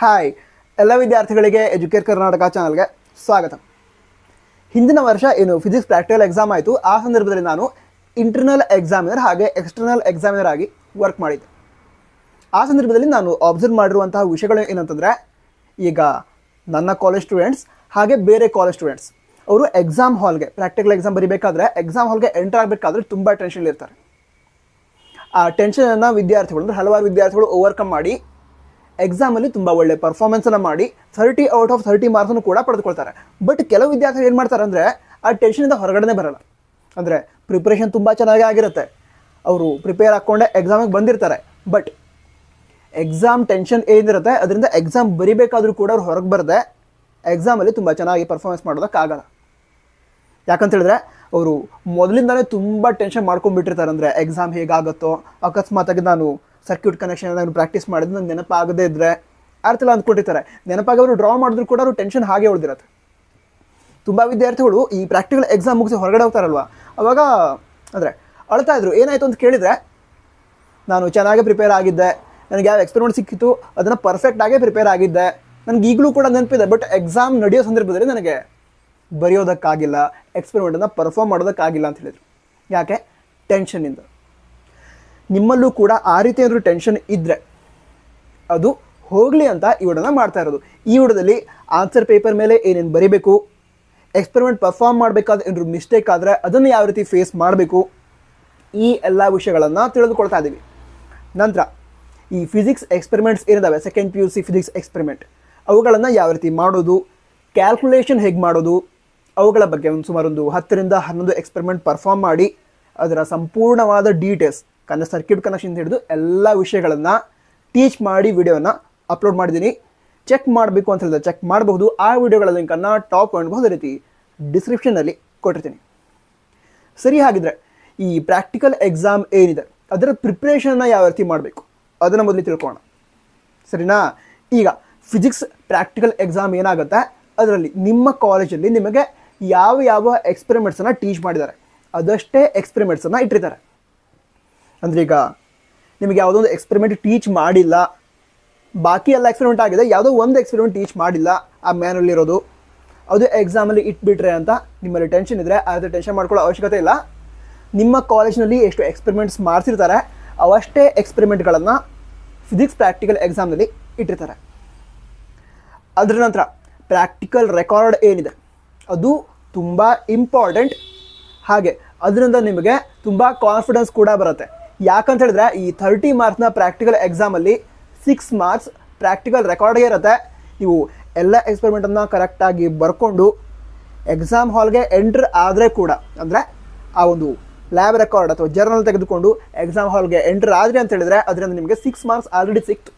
hi ಎಲ್ಲ ವಿದ್ಯಾರ್ಥಿಗಳಿಗೆ educate Karnataka ಚಾನಲ್ಗೆ ಸ್ವಾಗತ ಹಿಂದಿನ ವರ್ಷ ಏನು ಫಿಸಿಕ್ಸ್ ಪ್ರಾಕ್ಟಿಕಲ್ ಎಕ್ಸಾಮ್ ಆಯಿತು ಆ ಸಂದರ್ಭದಲ್ಲಿ ನಾನು ಇಂಟರ್ನಲ್ ಎಕ್ಸಾಮಿನರ್ ಹಾಗೆ ಎಕ್ಸ್ಟರ್ನಲ್ ಎಕ್ಸಾಮಿನರ್ ಆಗಿ ವರ್ಕ್ ಮಾಡಿದ್ದೆ ಆ ಸಂದರ್ಭದಲ್ಲಿ ನಾನು ಅಬ್ಸರ್ವ್ ಮಾಡಿರುವಂತಹ ವಿಷಯಗಳು ಏನಂತಂದರೆ ಈಗ ನನ್ನ ಕಾಲೇಜ್ ಸ್ಟೂಡೆಂಟ್ಸ್ ಹಾಗೆ ಬೇರೆ ಕಾಲೇಜ್ ಸ್ಟೂಡೆಂಟ್ಸ್ ಅವರು ಎಕ್ಸಾಮ್ ಹಾಲ್ಗೆ ಪ್ರಾಕ್ಟಿಕಲ್ ಎಕ್ಸಾಮ್ ಬರೀಬೇಕಾದ್ರೆ ಎಕ್ಸಾಮ್ ಹಾಲ್ಗೆ ಎಂಟರ್ ಆಗಬೇಕಾದ್ರೆ ತುಂಬ ಟೆನ್ಷನ್ ಇರ್ತಾರೆ ಆ ಟೆನ್ಷನನ್ನು ವಿದ್ಯಾರ್ಥಿಗಳು ಅಂದರೆ ಹಲವಾರು ವಿದ್ಯಾರ್ಥಿಗಳು ಓವರ್ಕಮ್ ಮಾಡಿ ಎಕ್ಸಾಮಲ್ಲಿ ತುಂಬ ಒಳ್ಳೆ ಪರ್ಫಾರ್ಮೆನ್ಸನ್ನು ಮಾಡಿ ಥರ್ಟಿ ಔಟ್ ಆಫ್ ಥರ್ಟಿ ಮಾರ್ಕ್ಸನ್ನು ಕೂಡ ಪಡೆದುಕೊಳ್ತಾರೆ ಬಟ್ ಕೆಲವು ವಿದ್ಯಾರ್ಥಿಗಳು ಏನು ಮಾಡ್ತಾರೆ ಅಂದರೆ ಆ ಟೆನ್ಷನಿಂದ ಹೊರಗಡೆನೇ ಬರಲ್ಲ ಅಂದರೆ ಪ್ರಿಪ್ರೇಷನ್ ತುಂಬ ಚೆನ್ನಾಗಿ ಆಗಿರುತ್ತೆ ಅವರು ಪ್ರಿಪೇರ್ ಹಾಕ್ಕೊಂಡೆ ಎಕ್ಸಾಮಿಗೆ ಬಂದಿರ್ತಾರೆ ಬಟ್ ಎಕ್ಸಾಮ್ ಟೆನ್ಷನ್ ಏನಿರುತ್ತೆ ಅದರಿಂದ ಎಕ್ಸಾಮ್ ಬರಿಬೇಕಾದರೂ ಕೂಡ ಅವ್ರು ಹೊರಗೆ ಬರದೆ ಎಕ್ಸಾಮಲ್ಲಿ ತುಂಬ ಚೆನ್ನಾಗಿ ಪರ್ಫಾರ್ಮೆನ್ಸ್ ಮಾಡೋದಕ್ಕಾಗಲ್ಲ ಹೇಳಿದ್ರೆ ಅವರು ಮೊದಲಿಂದಲೇ ತುಂಬ ಟೆನ್ಷನ್ ಮಾಡ್ಕೊಂಡ್ಬಿಟ್ಟಿರ್ತಾರೆ ಅಂದರೆ ಎಕ್ಸಾಮ್ ಹೇಗಾಗುತ್ತೋ ಅಕಸ್ಮಾತಾಗಿ ನಾನು ಸರ್ಕ್ಯೂಟ್ ಕನೆಕ್ಷನ್ ನಾನು ಪ್ರಾಕ್ಟೀಸ್ ಮಾಡಿದ್ರೆ ನಂಗೆ ನೆನಪಾಗದೇ ಇದ್ದರೆ ಅರ್ಥಲ್ಲ ಅಂದು ಕೊಟ್ಟಿರ್ತಾರೆ ನೆನಪಾಗೋರು ಡ್ರಾ ಮಾಡಿದ್ರು ಕೂಡ ಅವ್ರು ಟೆನ್ಷನ್ ಹಾಗೆ ಉಳಿದಿರತ್ತೆ ತುಂಬ ವಿದ್ಯಾರ್ಥಿಗಳು ಈ ಪ್ರಾಕ್ಟಿಕಲ್ ಎಕ್ಸಾಮ್ ಮುಗಿಸಿ ಹೊರಗಡೆ ಹೋಗ್ತಾರಲ್ವ ಅವಾಗ ಅಂದರೆ ಅಳ್ತಾ ಇದ್ರು ಏನಾಯಿತು ಅಂತ ಕೇಳಿದರೆ ನಾನು ಚೆನ್ನಾಗೇ ಪ್ರಿಪೇರ್ ಆಗಿದ್ದೆ ನನಗೆ ಯಾವ ಎಕ್ಸ್ಪೆರಿಮೆಂಟ್ ಸಿಕ್ಕಿತ್ತು ಅದನ್ನು ಪರ್ಫೆಕ್ಟಾಗೇ ಪ್ರಿಪೇರ್ ಆಗಿದ್ದೆ ನನಗೆ ಈಗಲೂ ಕೂಡ ನೆನಪಿದೆ ಬಟ್ ಎಕ್ಸಾಮ್ ನಡೆಯೋ ಸಂದರ್ಭದಲ್ಲಿ ನನಗೆ ಬರೆಯೋದಕ್ಕಾಗಿಲ್ಲ ಎಕ್ಸ್ಪೆರಿಮೆಂಟನ್ನು ಪರ್ಫಾರ್ಮ್ ಮಾಡೋದಕ್ಕಾಗಿಲ್ಲ ಅಂತ ಹೇಳಿದರು ಯಾಕೆ ಟೆನ್ಷನ್ನಿಂದ ನಿಮ್ಮಲ್ಲೂ ಕೂಡ ಆ ರೀತಿ ಏನಾದರೂ ಟೆನ್ಷನ್ ಇದ್ದರೆ ಅದು ಹೋಗಲಿ ಅಂತ ಈ ವಿಡೋನ ಮಾಡ್ತಾ ಇರೋದು ಈ ಹುಡದಲ್ಲಿ ಆನ್ಸರ್ ಪೇಪರ್ ಮೇಲೆ ಏನೇನು ಬರೀಬೇಕು ಎಕ್ಸ್ಪೆರಿಮೆಂಟ್ ಪರ್ಫಾರ್ಮ್ ಮಾಡಬೇಕಾದ ಏನಾದರೂ ಮಿಸ್ಟೇಕ್ ಆದರೆ ಅದನ್ನು ಯಾವ ರೀತಿ ಫೇಸ್ ಮಾಡಬೇಕು ಈ ಎಲ್ಲ ವಿಷಯಗಳನ್ನು ತಿಳಿದುಕೊಳ್ತಾ ಇದ್ದೀವಿ ನಂತರ ಈ ಫಿಸಿಕ್ಸ್ ಎಕ್ಸ್ಪೆರಿಮೆಂಟ್ಸ್ ಏನಿದ್ದಾವೆ second P U C physics experiment ಅವುಗಳನ್ನು ಯಾವ ರೀತಿ ಮಾಡೋದು ಕ್ಯಾಲ್ಕುಲೇಷನ್ ಹೇಗೆ ಮಾಡೋದು ಅವುಗಳ ಬಗ್ಗೆ ಒಂದು ಸುಮಾರೊಂದು ಹತ್ತರಿಂದ ಹನ್ನೊಂದು ಎಕ್ಸ್ಪೆರಿಮೆಂಟ್ ಪರ್ಫಾರ್ಮ್ ಮಾಡಿ ಅದರ ಸಂಪೂರ್ಣವಾದ ಡೀಟೇಲ್ಸ್ ಕನ್ನಡ ಸರ್ಕ್ಯೂಟ್ ಕನೆಕ್ಷನ್ ಹಿಡಿದು ಎಲ್ಲ ವಿಷಯಗಳನ್ನು ಟೀಚ್ ಮಾಡಿ ವಿಡಿಯೋನ ಅಪ್ಲೋಡ್ ಮಾಡಿದ್ದೀನಿ ಚೆಕ್ ಮಾಡಬೇಕು ಅಂತ ಹೇಳಿದ್ರೆ ಚೆಕ್ ಮಾಡಬಹುದು ಆ ವಿಡಿಯೋಗಳ ಲಿಂಕನ್ನು ಟಾಪ್ ಅದೇ ರೀತಿ ಡಿಸ್ಕ್ರಿಪ್ಷನಲ್ಲಿ ಕೊಟ್ಟಿರ್ತೀನಿ ಸರಿ ಹಾಗಿದ್ರೆ ಈ ಪ್ರಾಕ್ಟಿಕಲ್ ಎಕ್ಸಾಮ್ ಏನಿದೆ ಅದರ ಪ್ರಿಪ್ರೇಷನ್ನ ಯಾವ ರೀತಿ ಮಾಡಬೇಕು ಅದನ್ನು ಮೊದಲು ತಿಳ್ಕೋಣ ಸರಿನಾ ಈಗ ಫಿಸಿಕ್ಸ್ ಪ್ರಾಕ್ಟಿಕಲ್ ಎಕ್ಸಾಮ್ ಏನಾಗುತ್ತೆ ಅದರಲ್ಲಿ ನಿಮ್ಮ ಕಾಲೇಜಲ್ಲಿ ನಿಮಗೆ ಯಾವ ಯಾವ ಎಕ್ಸ್ಪೆರಿಮೆಂಟ್ಸನ್ನು ಟೀಚ್ ಮಾಡಿದ್ದಾರೆ ಅದಷ್ಟೇ ಎಕ್ಸ್ಪೆರಿಮೆಂಟ್ಸನ್ನು ಇಟ್ಟಿರ್ತಾರೆ ಅಂದರೆ ಈಗ ನಿಮಗೆ ಯಾವುದೋ ಒಂದು ಎಕ್ಸ್ಪೆರಿಮೆಂಟ್ ಟೀಚ್ ಮಾಡಿಲ್ಲ ಬಾಕಿ ಎಲ್ಲ ಎಕ್ಸ್ಪೆರಿಮೆಂಟ್ ಆಗಿದೆ ಯಾವುದೋ ಒಂದು ಎಕ್ಸ್ಪೆರಿಮೆಂಟ್ ಟೀಚ್ ಮಾಡಿಲ್ಲ ಆ ಮ್ಯಾನಲ್ಲಿರೋದು ಅದು ಎಕ್ಸಾಮಲ್ಲಿ ಇಟ್ಬಿಟ್ರೆ ಅಂತ ನಿಮ್ಮಲ್ಲಿ ಟೆನ್ಷನ್ ಇದ್ದರೆ ಅದೇ ಟೆನ್ಷನ್ ಮಾಡ್ಕೊಳ್ಳೋ ಅವಶ್ಯಕತೆ ಇಲ್ಲ ನಿಮ್ಮ ಕಾಲೇಜ್ನಲ್ಲಿ ಎಷ್ಟು ಎಕ್ಸ್ಪೆರಿಮೆಂಟ್ಸ್ ಮಾಡಿಸಿರ್ತಾರೆ ಅವಷ್ಟೇ ಎಕ್ಸ್ಪೆರಿಮೆಂಟ್ಗಳನ್ನು ಫಿಸಿಕ್ಸ್ ಪ್ರಾಕ್ಟಿಕಲ್ ಎಕ್ಸಾಮ್ನಲ್ಲಿ ಇಟ್ಟಿರ್ತಾರೆ ಅದರ ನಂತರ ಪ್ರಾಕ್ಟಿಕಲ್ ರೆಕಾರ್ಡ್ ಏನಿದೆ ಅದು ತುಂಬ ಇಂಪಾರ್ಟೆಂಟ್ ಹಾಗೆ ಅದರಿಂದ ನಿಮಗೆ ತುಂಬ ಕಾನ್ಫಿಡೆನ್ಸ್ ಕೂಡ ಬರುತ್ತೆ ಯಾಕಂತ ಹೇಳಿದ್ರೆ ಈ ಥರ್ಟಿ ಮಾರ್ಕ್ಸ್ನ ಪ್ರಾಕ್ಟಿಕಲ್ ಎಕ್ಸಾಮಲ್ಲಿ ಸಿಕ್ಸ್ ಮಾರ್ಕ್ಸ್ ಪ್ರಾಕ್ಟಿಕಲ್ ರೆಕಾರ್ಡ್ಗೆ ಇರುತ್ತೆ ನೀವು ಎಲ್ಲ ಎಕ್ಸ್ಪೆರಿಮೆಂಟನ್ನು ಕರೆಕ್ಟಾಗಿ ಬರ್ಕೊಂಡು ಎಕ್ಸಾಮ್ ಹಾಲ್ಗೆ ಎಂಟ್ರ್ ಆದರೆ ಕೂಡ ಅಂದರೆ ಆ ಒಂದು ಲ್ಯಾಬ್ ರೆಕಾರ್ಡ್ ಅಥವಾ ಜರ್ನಲ್ ತೆಗೆದುಕೊಂಡು ಎಕ್ಸಾಮ್ ಹಾಲ್ಗೆ ಎಂಟ್ರ್ ಆದರೆ ಅಂತ ಹೇಳಿದರೆ ಅದರಿಂದ ನಿಮಗೆ ಸಿಕ್ಸ್ ಮಾರ್ಕ್ಸ್ ಆಲ್ರೆಡಿ ಸಿಕ್ತು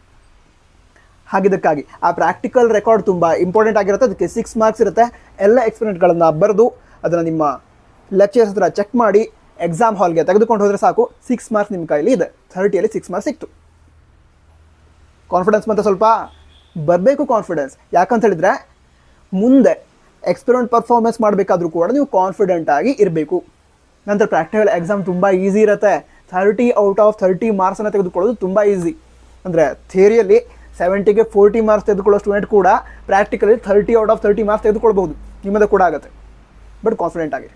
ಹಾಗಿದ್ದಕ್ಕಾಗಿ ಆ ಪ್ರಾಕ್ಟಿಕಲ್ ರೆಕಾರ್ಡ್ ತುಂಬ ಇಂಪಾರ್ಟೆಂಟ್ ಆಗಿರುತ್ತೆ ಅದಕ್ಕೆ ಸಿಕ್ಸ್ ಮಾರ್ಕ್ಸ್ ಇರುತ್ತೆ ಎಲ್ಲ ಎಕ್ಸ್ಪೆರಿಮೆಂಟ್ಗಳನ್ನು ಬರೆದು ಅದನ್ನು ನಿಮ್ಮ ಲೆಕ್ಚರ್ಸ್ ಹತ್ರ ಚೆಕ್ ಮಾಡಿ ಎಕ್ಸಾಮ್ ಹಾಲ್ಗೆ ತೆಗೆದುಕೊಂಡು ಹೋದರೆ ಸಾಕು ಸಿಕ್ಸ್ ಮಾರ್ಕ್ಸ್ ನಿಮ್ಮ ಕೈಯಲ್ಲಿ ಇದೆ ಥರ್ಟಿಯಲ್ಲಿ ಸಿಕ್ಸ್ ಮಾರ್ಕ್ಸ್ ಸಿಕ್ತು ಕಾನ್ಫಿಡೆನ್ಸ್ ಮತ್ತೆ ಸ್ವಲ್ಪ ಬರಬೇಕು ಕಾನ್ಫಿಡೆನ್ಸ್ ಯಾಕಂತ ಹೇಳಿದರೆ ಮುಂದೆ ಎಕ್ಸ್ಪೆರಿಮೆಂಟ್ ಪರ್ಫಾರ್ಮೆನ್ಸ್ ಮಾಡಬೇಕಾದ್ರೂ ಕೂಡ ನೀವು ಕಾನ್ಫಿಡೆಂಟ್ ಆಗಿ ಇರಬೇಕು ನಂತರ ಪ್ರಾಕ್ಟಿಕಲ್ ಎಕ್ಸಾಮ್ ತುಂಬ ಈಸಿ ಇರುತ್ತೆ ಥರ್ಟಿ ಔಟ್ ಆಫ್ ಥರ್ಟಿ ಮಾರ್ಕ್ಸನ್ನು ತೆಗೆದುಕೊಳ್ಳೋದು ತುಂಬ ಈಸಿ ಅಂದರೆ ಥಿಯರಿಯಲ್ಲಿ ಸೆವೆಂಟಿಗೆ ಫೋರ್ಟಿ ಮಾರ್ಕ್ಸ್ ತೆಗೆದುಕೊಳ್ಳೋ ಸ್ಟೂಡೆಂಟ್ ಕೂಡ practically thirty out of thirty marks ತೆಗೆದುಕೊಳ್ಬೋದು ನಿಮ್ಮದೇ ಕೂಡ ಆಗುತ್ತೆ ಬಟ್ ಕಾನ್ಫಿಡೆಂಟ್ ಆಗಿರಿ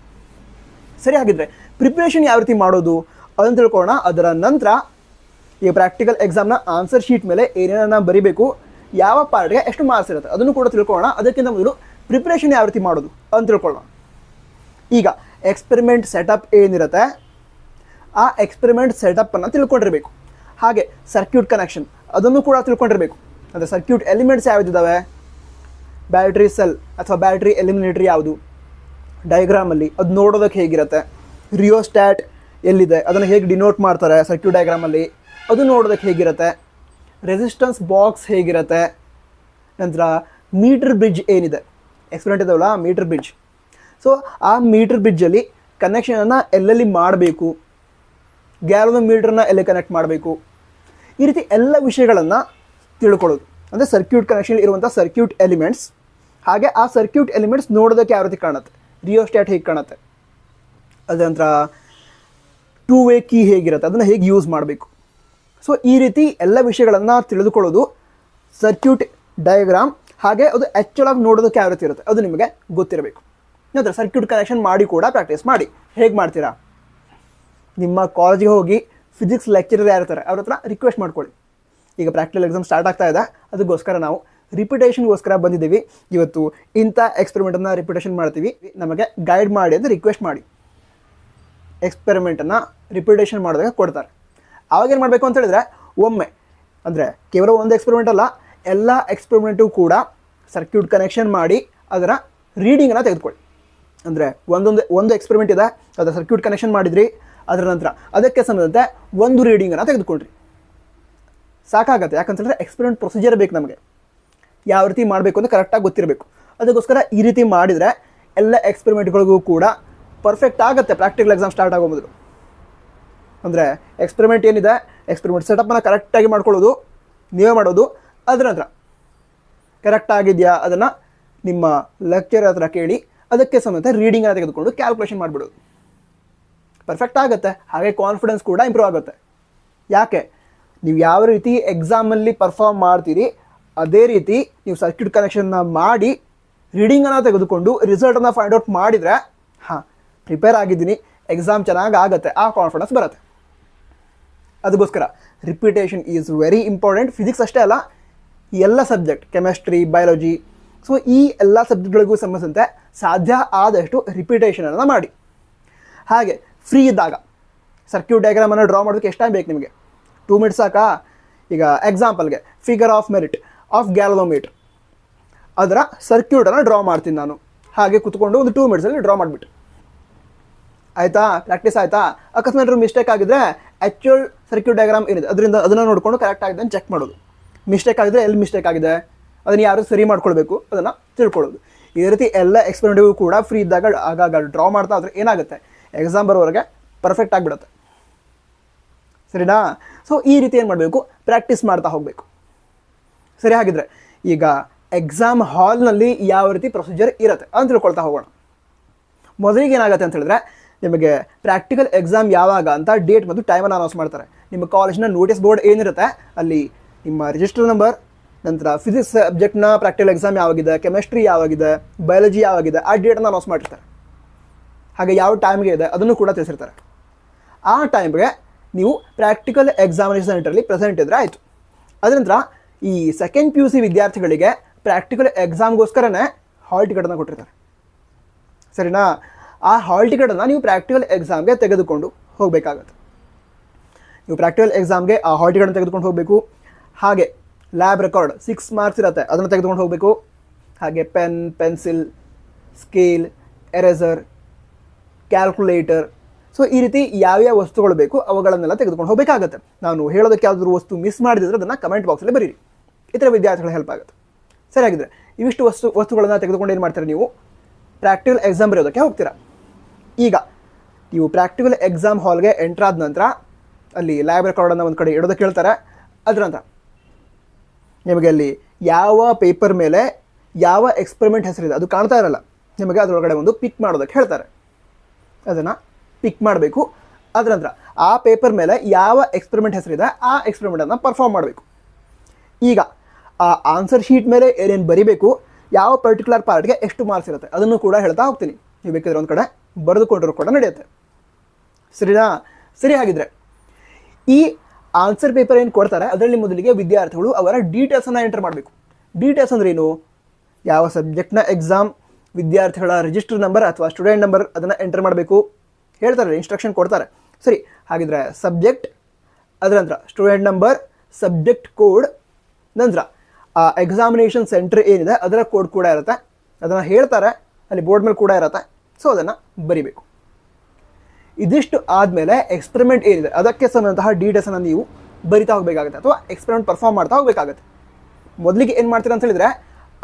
ಸರಿ ಹಾಗಿದ್ರೆ ಪ್ರಿಪ್ರೇಷನ್ ಯಾವ ರೀತಿ ಮಾಡೋದು ಅದನ್ನು ತಿಳ್ಕೊಳ್ಳೋಣ ಅದರ ನಂತರ ಈ ಪ್ರಾಕ್ಟಿಕಲ್ ಎಕ್ಸಾಮ್ನ ಆನ್ಸರ್ ಶೀಟ್ ಮೇಲೆ ಏನೇನ ಬರಿಬೇಕು ಯಾವ ಪಾರ್ಟ್ಗೆ ಎಷ್ಟು ಮಾರ್ಕ್ಸ್ ಇರುತ್ತೆ ಅದನ್ನು ಕೂಡ ತಿಳ್ಕೊಳ್ಳೋಣ ಅದಕ್ಕಿಂತ ಮೊದಲು ಪ್ರಿಪ್ರೇಷನ್ ಯಾವ ರೀತಿ ಮಾಡೋದು ಅಂತ ತಿಳ್ಕೊಳ್ಳೋಣ ಈಗ ಎಕ್ಸ್ಪೆರಿಮೆಂಟ್ ಸೆಟಪ್ ಏನಿರುತ್ತೆ ಆ ಎಕ್ಸ್ಪೆರಿಮೆಂಟ್ ಸೆಟಪ್ಪನ್ನು ತಿಳ್ಕೊಂಡಿರಬೇಕು ಹಾಗೆ ಸರ್ಕ್ಯೂಟ್ ಕನೆಕ್ಷನ್ ಅದನ್ನು ಕೂಡ ತಿಳ್ಕೊಂಡಿರಬೇಕು ಅಂದರೆ ಸರ್ಕ್ಯೂಟ್ ಎಲಿಮೆಂಟ್ಸ್ ಯಾವ್ದಿದ್ದಾವೆ ಬ್ಯಾಟ್ರಿ ಸೆಲ್ ಅಥವಾ ಬ್ಯಾಟ್ರಿ ಎಲಿಮಿನೇಟ್ರಿ ಯಾವುದು ಡಯಾಗ್ರಾಮಲ್ಲಿ ಅದು ನೋಡೋದಕ್ಕೆ ಹೇಗಿರುತ್ತೆ ರಿಯೋಸ್ಟ್ಯಾಟ್ ಎಲ್ಲಿದೆ ಅದನ್ನು ಹೇಗೆ ಡಿನೋಟ್ ಮಾಡ್ತಾರೆ ಸರ್ಕ್ಯೂಟ್ ಡಯಾಗ್ರಾಮಲ್ಲಿ ಅದು ನೋಡೋದಕ್ಕೆ ಹೇಗಿರುತ್ತೆ ರೆಸಿಸ್ಟೆನ್ಸ್ ಬಾಕ್ಸ್ ಹೇಗಿರುತ್ತೆ ನಂತರ ಮೀಟರ್ ಬ್ರಿಡ್ಜ್ ಏನಿದೆ ಎಕ್ಸ್ಪೆರೆಂಟ್ ಇದಾವಲ್ಲ ಮೀಟರ್ ಬ್ರಿಡ್ಜ್ ಸೊ ಆ ಮೀಟರ್ ಬ್ರಿಡ್ಜಲ್ಲಿ ಕನೆಕ್ಷನನ್ನು ಎಲ್ಲೆಲ್ಲಿ ಮಾಡಬೇಕು ಗ್ಯಾಲೋದ ಮೀಟ್ರನ್ನ ಎಲ್ಲಿ ಕನೆಕ್ಟ್ ಮಾಡಬೇಕು ಈ ರೀತಿ ಎಲ್ಲ ವಿಷಯಗಳನ್ನು ತಿಳ್ಕೊಳ್ಳೋದು ಅಂದರೆ ಸರ್ಕ್ಯೂಟ್ ಕನೆಕ್ಷನ್ ಇರುವಂಥ ಸರ್ಕ್ಯೂಟ್ ಎಲಿಮೆಂಟ್ಸ್ ಹಾಗೆ ಆ ಸರ್ಕ್ಯೂಟ್ ಎಲಿಮೆಂಟ್ಸ್ ನೋಡೋದಕ್ಕೆ ಯಾವ ರೀತಿ ಕಾಣುತ್ತೆ ರಿಯೋಸ್ಟ್ಯಾಟ್ ಹೇಗೆ ಕಾಣುತ್ತೆ ಅದೇ ನಂತರ ಟೂ ವೇ ಕೀ ಹೇಗಿರುತ್ತೆ ಅದನ್ನು ಹೇಗೆ ಯೂಸ್ ಮಾಡಬೇಕು ಸೊ ಈ ರೀತಿ ಎಲ್ಲ ವಿಷಯಗಳನ್ನು ತಿಳಿದುಕೊಳ್ಳೋದು ಸರ್ಕ್ಯೂಟ್ ಡಯಾಗ್ರಾಮ್ ಹಾಗೆ ಅದು ಆ್ಯಕ್ಚುಲಾಗಿ ನೋಡೋದಕ್ಕೆ ಯಾವ ರೀತಿ ಇರುತ್ತೆ ಅದು ನಿಮಗೆ ಗೊತ್ತಿರಬೇಕು ನಂತರ ಸರ್ಕ್ಯೂಟ್ ಕನೆಕ್ಷನ್ ಮಾಡಿ ಕೂಡ ಪ್ರಾಕ್ಟೀಸ್ ಮಾಡಿ ಹೇಗೆ ಮಾಡ್ತೀರಾ ನಿಮ್ಮ ಕಾಲೇಜಿಗೆ ಹೋಗಿ ಫಿಸಿಕ್ಸ್ ಲೆಕ್ಚರರ್ ಇರ್ತಾರೆ ಅವ್ರ ಹತ್ರ ರಿಕ್ವೆಸ್ಟ್ ಮಾಡ್ಕೊಳ್ಳಿ ಈಗ ಪ್ರಾಕ್ಟಿಕಲ್ ಎಕ್ಸಾಮ್ ಸ್ಟಾರ್ಟ್ ಆಗ್ತಾ ಇದೆ ಅದಕ್ಕೋಸ್ಕರ ನಾವು ರಿಪಿಟೇಷನ್ಗೋಸ್ಕರ ಬಂದಿದ್ದೀವಿ ಇವತ್ತು ಇಂಥ ಎಕ್ಸ್ಪೆರಿಮೆಂಟನ್ನು ರಿಪಿಟೇಷನ್ ಮಾಡ್ತೀವಿ ನಮಗೆ ಗೈಡ್ ಮಾಡಿ ಅಂತ ರಿಕ್ವೆಸ್ಟ್ ಮಾಡಿ ಎಕ್ಸ್ಪೆರಿಮೆಂಟನ್ನು ರಿಪಿಟೇಷನ್ ಮಾಡಿದಾಗ ಕೊಡ್ತಾರೆ ಆವಾಗೇನು ಮಾಡಬೇಕು ಅಂತ ಹೇಳಿದ್ರೆ ಒಮ್ಮೆ ಅಂದರೆ ಕೇವಲ ಒಂದು ಎಕ್ಸ್ಪೆರಿಮೆಂಟ್ ಅಲ್ಲ ಎಲ್ಲ ಎಕ್ಸ್ಪೆರಿಮೆಂಟು ಕೂಡ ಸರ್ಕ್ಯೂಟ್ ಕನೆಕ್ಷನ್ ಮಾಡಿ ಅದರ ರೀಡಿಂಗನ್ನು ತೆಗೆದುಕೊಳ್ಳಿ ಅಂದರೆ ಒಂದೊಂದು ಒಂದು ಎಕ್ಸ್ಪೆರಿಮೆಂಟ್ ಇದೆ ಅದರ ಸರ್ಕ್ಯೂಟ್ ಕನೆಕ್ಷನ್ ಮಾಡಿದ್ರಿ ಅದರ ನಂತರ ಅದಕ್ಕೆ ಸಂಬಂಧಿಸಿದಂತೆ ಒಂದು ರೀಡಿಂಗನ್ನು ತೆಗೆದುಕೊಂಡ್ರಿ ಸಾಕಾಗತ್ತೆ ಯಾಕಂತಂದರೆ ಎಕ್ಸ್ಪೆರಿಮೆಂಟ್ ಪ್ರೊಸೀಜರ್ ಬೇಕು ನಮಗೆ ಯಾವ ರೀತಿ ಮಾಡಬೇಕು ಅಂತ ಕರೆಕ್ಟಾಗಿ ಗೊತ್ತಿರಬೇಕು ಅದಕ್ಕೋಸ್ಕರ ಈ ರೀತಿ ಮಾಡಿದರೆ ಎಲ್ಲ ಎಕ್ಸ್ಪೆರಿಮೆಂಟ್ಗಳಿಗೂ ಕೂಡ ಪರ್ಫೆಕ್ಟ್ ಆಗುತ್ತೆ ಪ್ರಾಕ್ಟಿಕಲ್ ಎಕ್ಸಾಮ್ ಸ್ಟಾರ್ಟ್ ಆಗೋ ಮೊದಲು ಅಂದರೆ ಎಕ್ಸ್ಪೆರಿಮೆಂಟ್ ಏನಿದೆ ಎಕ್ಸ್ಪೆರಿಮೆಂಟ್ ಸೆಟಪ್ನ ಕರೆಕ್ಟಾಗಿ ಮಾಡ್ಕೊಳ್ಳೋದು ನೀವೇ ಮಾಡೋದು ಅದರ ನಂತರ ಕರೆಕ್ಟ್ ಆಗಿದೆಯಾ ಅದನ್ನು ನಿಮ್ಮ ಲೆಕ್ಚರ್ ಹತ್ರ ಕೇಳಿ ಅದಕ್ಕೆ ಸಮೇತ ರೀಡಿಂಗನ್ನು ತೆಗೆದುಕೊಂಡು ಕ್ಯಾಲ್ಕುಲೇಷನ್ ಮಾಡಿಬಿಡೋದು ಪರ್ಫೆಕ್ಟ್ ಆಗುತ್ತೆ ಹಾಗೆ ಕಾನ್ಫಿಡೆನ್ಸ್ ಕೂಡ ಇಂಪ್ರೂವ್ ಆಗುತ್ತೆ ಯಾಕೆ ನೀವು ಯಾವ ರೀತಿ ಎಕ್ಸಾಮಲ್ಲಿ ಪರ್ಫಾರ್ಮ್ ಮಾಡ್ತೀರಿ ಅದೇ ರೀತಿ ನೀವು ಸರ್ಕ್ಯೂಟ್ ಕನೆಕ್ಷನ್ನ ಮಾಡಿ ರೀಡಿಂಗನ್ನು ತೆಗೆದುಕೊಂಡು ರಿಸಲ್ಟನ್ನು ಫೈಂಡ್ ಔಟ್ ಮಾಡಿದರೆ ಹಾಂ ಪ್ರಿಪೇರ್ ಆಗಿದ್ದೀನಿ ಎಕ್ಸಾಮ್ ಚೆನ್ನಾಗಿ ಆಗುತ್ತೆ ಆ ಕಾನ್ಫಿಡೆನ್ಸ್ ಬರುತ್ತೆ ಅದಕ್ಕೋಸ್ಕರ repetition is very important physics ಅಷ್ಟೇ ಅಲ್ಲ ಎಲ್ಲ ಸಬ್ಜೆಕ್ಟ್ ಕೆಮಿಸ್ಟ್ರಿ ಬಯಾಲಜಿ ಸೊ ಈ ಎಲ್ಲ ಸಬ್ಜೆಕ್ಟ್ಗಳಿಗೂ ಸಂಬಂಧಿಸಿದಂತೆ ಸಾಧ್ಯ ಆದಷ್ಟು ರಿಪಿಟೇಷನನ್ನು ಮಾಡಿ ಹಾಗೆ ಫ್ರೀ ಇದ್ದಾಗ ಸರ್ಕ್ಯೂಟ್ ಡಯಾಗ್ರಾಮನ್ನು ಡ್ರಾ ಮಾಡೋದಕ್ಕೆ ಎಷ್ಟು ಟೈಮ್ ಬೇಕು ನಿಮಗೆ ಟೂ ಮಿನಿಟ್ಸ್ ಸಾಕಾ ಈಗ ಎಕ್ಸಾಂಪಲ್ಗೆ figure of merit of galvanometer ಅದರ ಸರ್ಕ್ಯೂಟನ್ನು ಡ್ರಾ ಮಾಡ್ತೀನಿ ನಾನು ಹಾಗೆ ಕುತ್ಕೊಂಡು ಒಂದು ಟೂ ಮಿನಿಟ್ಸಲ್ಲಿ ಡ್ರಾ ಮಾಡಿಬಿಟ್ಟು ಆಯಿತಾ ಪ್ರಾಕ್ಟೀಸ್ ಆಯಿತಾ ಅಕಸ್ಮಾತ್ ಮಿಸ್ಟೇಕ್ ಆಗಿದ್ರೆ ಆ್ಯಕ್ಚುಯಲ್ ಸರ್ಕ್ಯೂಟ್ ಡಯಾಗ್ರಾಮ್ ಏನಿದೆ ಅದರಿಂದ ಅದನ್ನು ನೋಡಿಕೊಂಡು ಕರೆಕ್ಟ್ ಆಗಿದೆ ಅಂತ ಚೆಕ್ ಮಾಡೋದು ಮಿಸ್ಟೇಕ್ ಆಗಿದ್ರೆ ಎಲ್ಲಿ ಮಿಸ್ಟೇಕ್ ಆಗಿದೆ ಅದನ್ನು ಯಾರು ಸರಿ ಮಾಡ್ಕೊಳ್ಬೇಕು ಅದನ್ನು ತಿಳ್ಕೊಳ್ಳೋದು ಈ ರೀತಿ ಎಲ್ಲ ಎಕ್ಸ್ಪೆರಿಮೆಂಟ್ಗೂ ಕೂಡ ಫ್ರೀ ಇದ್ದಾಗ ಆಗಾಗ ಡ್ರಾ ಮಾಡ್ತಾ ಆದರೆ ಏನಾಗುತ್ತೆ ಎಕ್ಸಾಮ್ ಬರೋವರೆಗೆ ಪರ್ಫೆಕ್ಟ್ ಆಗಿಬಿಡುತ್ತೆ ಸರಿನಾ ಸೊ ಈ ರೀತಿ ಏನು ಮಾಡಬೇಕು ಪ್ರಾಕ್ಟೀಸ್ ಮಾಡ್ತಾ ಹೋಗಬೇಕು ಸರಿ ಹಾಗಿದ್ರೆ ಈಗ ಎಕ್ಸಾಮ್ ಹಾಲ್ನಲ್ಲಿ ಯಾವ ರೀತಿ ಪ್ರೊಸೀಜರ್ ಇರುತ್ತೆ ಅಂತ ತಿಳ್ಕೊಳ್ತಾ ಹೋಗೋಣ ಮೊದಲಿಗೆ ಏನಾಗುತ್ತೆ ಅಂತ ಹೇಳಿದ್ರೆ ನಿಮಗೆ ಪ್ರಾಕ್ಟಿಕಲ್ ಎಕ್ಸಾಮ್ ಯಾವಾಗ ಅಂತ ಡೇಟ್ ಮತ್ತು ಟೈಮನ್ನು ಅನೌನ್ಸ್ ಮಾಡ್ತಾರೆ ನಿಮ್ಮ ಕಾಲೇಜಿನ ನೋಟಿಸ್ ಬೋರ್ಡ್ ಏನಿರುತ್ತೆ ಅಲ್ಲಿ ನಿಮ್ಮ ರಿಜಿಸ್ಟರ್ ನಂಬರ್ ನಂತರ ಫಿಸಿಕ್ಸ್ ಸಬ್ಜೆಕ್ಟ್ನ ಪ್ರಾಕ್ಟಿಕಲ್ ಎಕ್ಸಾಮ್ ಯಾವಾಗಿದೆ ಕೆಮಿಸ್ಟ್ರಿ ಯಾವಾಗಿದೆ ಬಯಾಲಜಿ ಯಾವಾಗಿದೆ ಆ ಡೇಟನ್ನು ಅನೌನ್ಸ್ ಮಾಡಿರ್ತಾರೆ ಹಾಗೆ ಯಾವ ಟೈಮ್ಗೆ ಇದೆ ಅದನ್ನು ಕೂಡ ತಿಳಿಸಿರ್ತಾರೆ ಆ ಟೈಮ್ಗೆ ನೀವು ಪ್ರಾಕ್ಟಿಕಲ್ ಎಕ್ಸಾಮಿನೇಷನ್ ಸೆಂಟರಲ್ಲಿ ಪ್ರೆಸೆಂಟ್ ಇದ್ದರೆ ಆಯಿತು ಅದರ ನಂತರ ಈ ಸೆಕೆಂಡ್ ಪಿ ಯು ಸಿ ವಿದ್ಯಾರ್ಥಿಗಳಿಗೆ ಪ್ರಾಕ್ಟಿಕಲ್ ಎಕ್ಸಾಮ್ಗೋಸ್ಕರನೇ ಹಾಲ್ ಟಿಕೆಟನ್ನು ಕೊಟ್ಟಿರ್ತಾರೆ ಸರಿನಾ ಆ ಹಾಲ್ ಟಿಕೆಟನ್ನು ನೀವು ಪ್ರಾಕ್ಟಿಕಲ್ ಎಕ್ಸಾಮ್ಗೆ ತೆಗೆದುಕೊಂಡು ಹೋಗಬೇಕಾಗತ್ತೆ ನೀವು ಪ್ರಾಕ್ಟಿಕಲ್ ಎಕ್ಸಾಮ್ಗೆ ಆ ಹಾಲ್ ಟಿಕೆಟನ್ನು ತೆಗೆದುಕೊಂಡು ಹೋಗಬೇಕು ಹಾಗೆ ಲ್ಯಾಬ್ ರೆಕಾರ್ಡ್ ಸಿಕ್ಸ್ ಮಾರ್ಕ್ಸ್ ಇರುತ್ತೆ ಅದನ್ನು ತೆಗೆದುಕೊಂಡು ಹೋಗಬೇಕು ಹಾಗೆ pen pencil scale eraser calculator so ಈ ರೀತಿ ಯಾವ್ಯಾವ ವಸ್ತುಗಳು ಬೇಕು ಅವುಗಳನ್ನೆಲ್ಲ ತೆಗೆದುಕೊಂಡು ಹೋಗಬೇಕಾಗತ್ತೆ ನಾನು ಹೇಳೋದಕ್ಕೆ ಯಾವ್ದಾದ್ರು ವಸ್ತು ಮಿಸ್ ಮಾಡಿದ್ರೆ ಅದನ್ನು ಕಮೆಂಟ್ ಬಾಕ್ಸಲ್ಲಿ ಬರೀರಿ ಇತರ ವಿದ್ಯಾರ್ಥಿಗಳಿಗೆ ಹೆಲ್ಪ್ ಆಗುತ್ತೆ ಸರಿಯಾಗಿದ್ದರೆ ಇವಿಷ್ಟು ವಸ್ತು ವಸ್ತುಗಳನ್ನು ತೆಗೆದುಕೊಂಡು ಏನು ಮಾಡ್ತೀರಾ ನೀವು ಪ್ರಾಕ್ಟಿಕಲ್ ಎಕ್ಸಾಮ್ ಬರೆಯೋದಕ್ಕೆ ಹೋಗ್ತೀರಾ ಈಗ ನೀವು ಪ್ರಾಕ್ಟಿಕಲ್ ಎಕ್ಸಾಮ್ ಹಾಲ್ಗೆ ಎಂಟ್ರಾದ ನಂತರ ಅಲ್ಲಿ ಲ್ಯಾಬ್ ರೆಕಾರ್ಡನ್ನು ಒಂದು ಕಡೆ ಇಡೋದಕ್ಕೆ ಹೇಳ್ತಾರೆ ಅದರ ನಂತರ ನಿಮಗೆ ಅಲ್ಲಿ ಯಾವ ಪೇಪರ್ ಮೇಲೆ ಯಾವ ಎಕ್ಸ್ಪೆರಿಮೆಂಟ್ ಹೆಸರಿದೆ ಅದು ಕಾಣ್ತಾ ಇರಲ್ಲ ನಿಮಗೆ ಅದರೊಳಗಡೆ ಒಂದು ಪಿಕ್ ಮಾಡೋದಕ್ಕೆ ಹೇಳ್ತಾರೆ ಅದನ್ನು ಪಿಕ್ ಮಾಡಬೇಕು ಅದರ ನಂತರ ಆ ಪೇಪರ್ ಮೇಲೆ ಯಾವ ಎಕ್ಸ್ಪೆರಿಮೆಂಟ್ ಹೆಸರಿದೆ ಆ ಎಕ್ಸ್ಪೆರಿಮೆಂಟನ್ನು ಪರ್ಫಾರ್ಮ್ ಮಾಡಬೇಕು ಈಗ ಆ ಆನ್ಸರ್ ಶೀಟ್ ಮೇಲೆ ಏನೇನು ಬರಿಬೇಕು ಯಾವ ಪರ್ಟಿಕ್ಯುಲರ್ ಪಾರ್ಟ್ಗೆ ಎಷ್ಟು ಮಾರ್ಕ್ಸ್ ಇರುತ್ತೆ ಅದನ್ನು ಕೂಡ ಹೇಳ್ತಾ ಹೋಗ್ತೀನಿ ನೀವು ಬೇಕಿದ್ರೆ ಒಂದು ಕಡೆ ಕೊಟ್ಟರು ಕೂಡ ನಡೆಯುತ್ತೆ ಸರಿನಾ ಸರಿ ಹಾಗಿದ್ರೆ ಈ ಆನ್ಸರ್ ಪೇಪರ್ ಏನು ಕೊಡ್ತಾರೆ ಅದರಲ್ಲಿ ಮೊದಲಿಗೆ ವಿದ್ಯಾರ್ಥಿಗಳು ಅವರ ಡೀಟೇಲ್ಸನ್ನು ಎಂಟರ್ ಮಾಡಬೇಕು ಡೀಟೇಲ್ಸ್ ಅಂದರೆ ಏನು ಯಾವ ಸಬ್ಜೆಕ್ಟ್ನ ಎಕ್ಸಾಮ್ ವಿದ್ಯಾರ್ಥಿಗಳ ರಿಜಿಸ್ಟರ್ ನಂಬರ್ ಅಥವಾ ಸ್ಟೂಡೆಂಟ್ ನಂಬರ್ ಅದನ್ನು ಎಂಟರ್ ಮಾಡಬೇಕು ಹೇಳ್ತಾರೆ ಇನ್ಸ್ಟ್ರಕ್ಷನ್ ಕೊಡ್ತಾರೆ ಸರಿ ಹಾಗಿದ್ರೆ ಸಬ್ಜೆಕ್ಟ್ ಅದರ ನಂತರ ಸ್ಟೂಡೆಂಟ್ ನಂಬರ್ ಸಬ್ಜೆಕ್ಟ್ ಕೋಡ್ ನಂತರ ಆ ಎಕ್ಸಾಮಿನೇಷನ್ ಸೆಂಟರ್ ಏನಿದೆ ಅದರ ಕೋಡ್ ಕೂಡ ಇರುತ್ತೆ ಅದನ್ನು ಹೇಳ್ತಾರೆ ಅಲ್ಲಿ ಬೋರ್ಡ್ ಮೇಲೆ ಕೂಡ ಇರುತ್ತೆ ಸೊ ಅದನ್ನು ಬರಿಬೇಕು ಇದಿಷ್ಟು ಆದಮೇಲೆ ಎಕ್ಸ್ಪೆರಿಮೆಂಟ್ ಏನಿದೆ ಅದಕ್ಕೆ ಸಂಬಂಧ ಡೀಟೇಲ್ಸನ್ನು ನೀವು ಬರಿತಾ ಹೋಗಬೇಕಾಗುತ್ತೆ ಅಥವಾ ಎಕ್ಸ್ಪೆರಿಮೆಂಟ್ ಪರ್ಫಾರ್ಮ್ ಮಾಡ್ತಾ ಹೋಗಬೇಕಾಗುತ್ತೆ ಮೊದಲಿಗೆ ಏನು ಮಾಡ್ತೀರಾ ಅಂತ ಹೇಳಿದರೆ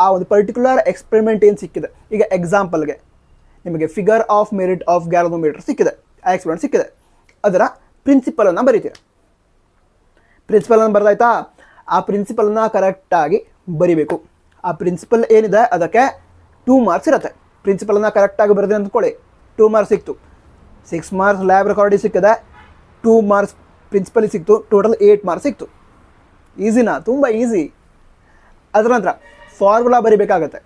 ಆ ಒಂದು ಪರ್ಟಿಕ್ಯುಲರ್ ಎಕ್ಸ್ಪೆರಿಮೆಂಟ್ ಏನು ಸಿಕ್ಕಿದೆ ಈಗ ಎಕ್ಸಾಂಪಲ್ಗೆ ನಿಮಗೆ figure of merit of galvanometer ಸಿಕ್ಕಿದೆ ಆ ಎಕ್ಸ್ಪೆರಿಮೆಂಟ್ ಸಿಕ್ಕಿದೆ ಅದರ ಪ್ರಿನ್ಸಿಪಲನ್ನು ಬರಿತೀರ ಪ್ರಿನ್ಸಿಪಲನ್ನು ಬರ್ದಾಯ್ತಾ ಆ ಪ್ರಿನ್ಸಿಪಲ್ನ ಕರೆಕ್ಟಾಗಿ ಬರಿಬೇಕು ಆ ಪ್ರಿನ್ಸಿಪಲ್ ಏನಿದೆ ಅದಕ್ಕೆ ಟೂ ಮಾರ್ಕ್ಸ್ ಇರುತ್ತೆ ಪ್ರಿನ್ಸಿಪಲನ್ನು ಕರೆಕ್ಟಾಗಿ ಬರೆದ್ರೆ ಅಂದ್ಕೊಳ್ಳಿ ಟೂ ಮಾರ್ಕ್ಸ್ ಸಿಕ್ತು ಸಿಕ್ಸ್ ಮಾರ್ಕ್ಸ್ ಲ್ಯಾಬ್ ರೆಕಾರ್ಡಿಗೆ ಸಿಕ್ಕಿದೆ ಟೂ ಮಾರ್ಕ್ಸ್ ಪ್ರಿನ್ಸಿಪಲಿಗೆ ಸಿಕ್ತು ಟೋಟಲ್ ಏಯ್ಟ್ ಮಾರ್ಕ್ಸ್ ಸಿಕ್ತು ಈಸಿನಾ ತುಂಬ ಈಸಿ ಅದರ ನಂತರ ಫಾರ್ಮುಲಾ ಬರಿಬೇಕಾಗತ್ತೆ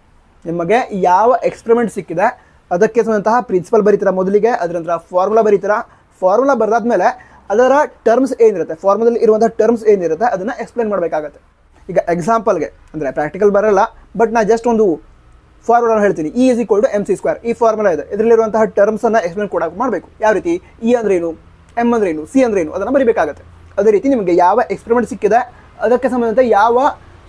ನಿಮಗೆ ಯಾವ ಎಕ್ಸ್ಪೆರಿಮೆಂಟ್ ಸಿಕ್ಕಿದೆ ಅದಕ್ಕೆ ಸಂಬಂಧ ಪ್ರಿನ್ಸಿಪಲ್ ಬರೀತೀರಾ ಮೊದಲಿಗೆ ಅದರ ನಂತರ ಫಾರ್ಮುಲಾ ಬರೀತೀರಾ ಫಾರ್ಮುಲಾ ಮೇಲೆ ಅದರ ಟರ್ಮ್ಸ್ ಏನಿರುತ್ತೆ ಫಾರ್ಮುಲಲ್ಲಿ ಇರುವಂಥ ಟರ್ಮ್ಸ್ ಏನಿರುತ್ತೆ ಅದನ್ನು ಎಕ್ಸ್ಪ್ಲೇನ್ ಮಾಡಬೇಕಾಗತ್ತೆ ಈಗ ಎಕ್ಸಾಂಪಲ್ಗೆ ಅಂದರೆ ಪ್ರಾಕ್ಟಿಕಲ್ ಬರಲ್ಲ ಬಟ್ ನಾನು ಜಸ್ಟ್ ಒಂದು ಫಾರ್ಮುಲಾ ಹೇಳ್ತೀನಿ E is equal to M C square ಈ ಫಾರ್ಮುಲಾ ಇದೆ ಇದರಲ್ಲಿರುವಂತಹ ಟರ್ಮ್ಸನ್ನು ಎಕ್ಸ್ಪ್ಲೇನ್ ಕೊಡೋಕೆ ಮಾಡಬೇಕು ಯಾವ ರೀತಿ ಇ e ಏನು ಎಮ್ ಏನು ಸಿ ಏನು ಅದನ್ನು ಬರೀಬೇಕಾಗತ್ತೆ ಅದೇ ರೀತಿ ನಿಮಗೆ ಯಾವ ಎಕ್ಸ್ಪೆರಿಮೆಂಟ್ ಸಿಕ್ಕಿದೆ ಅದಕ್ಕೆ ಸಂಬಂಧಂತೆ ಯಾವ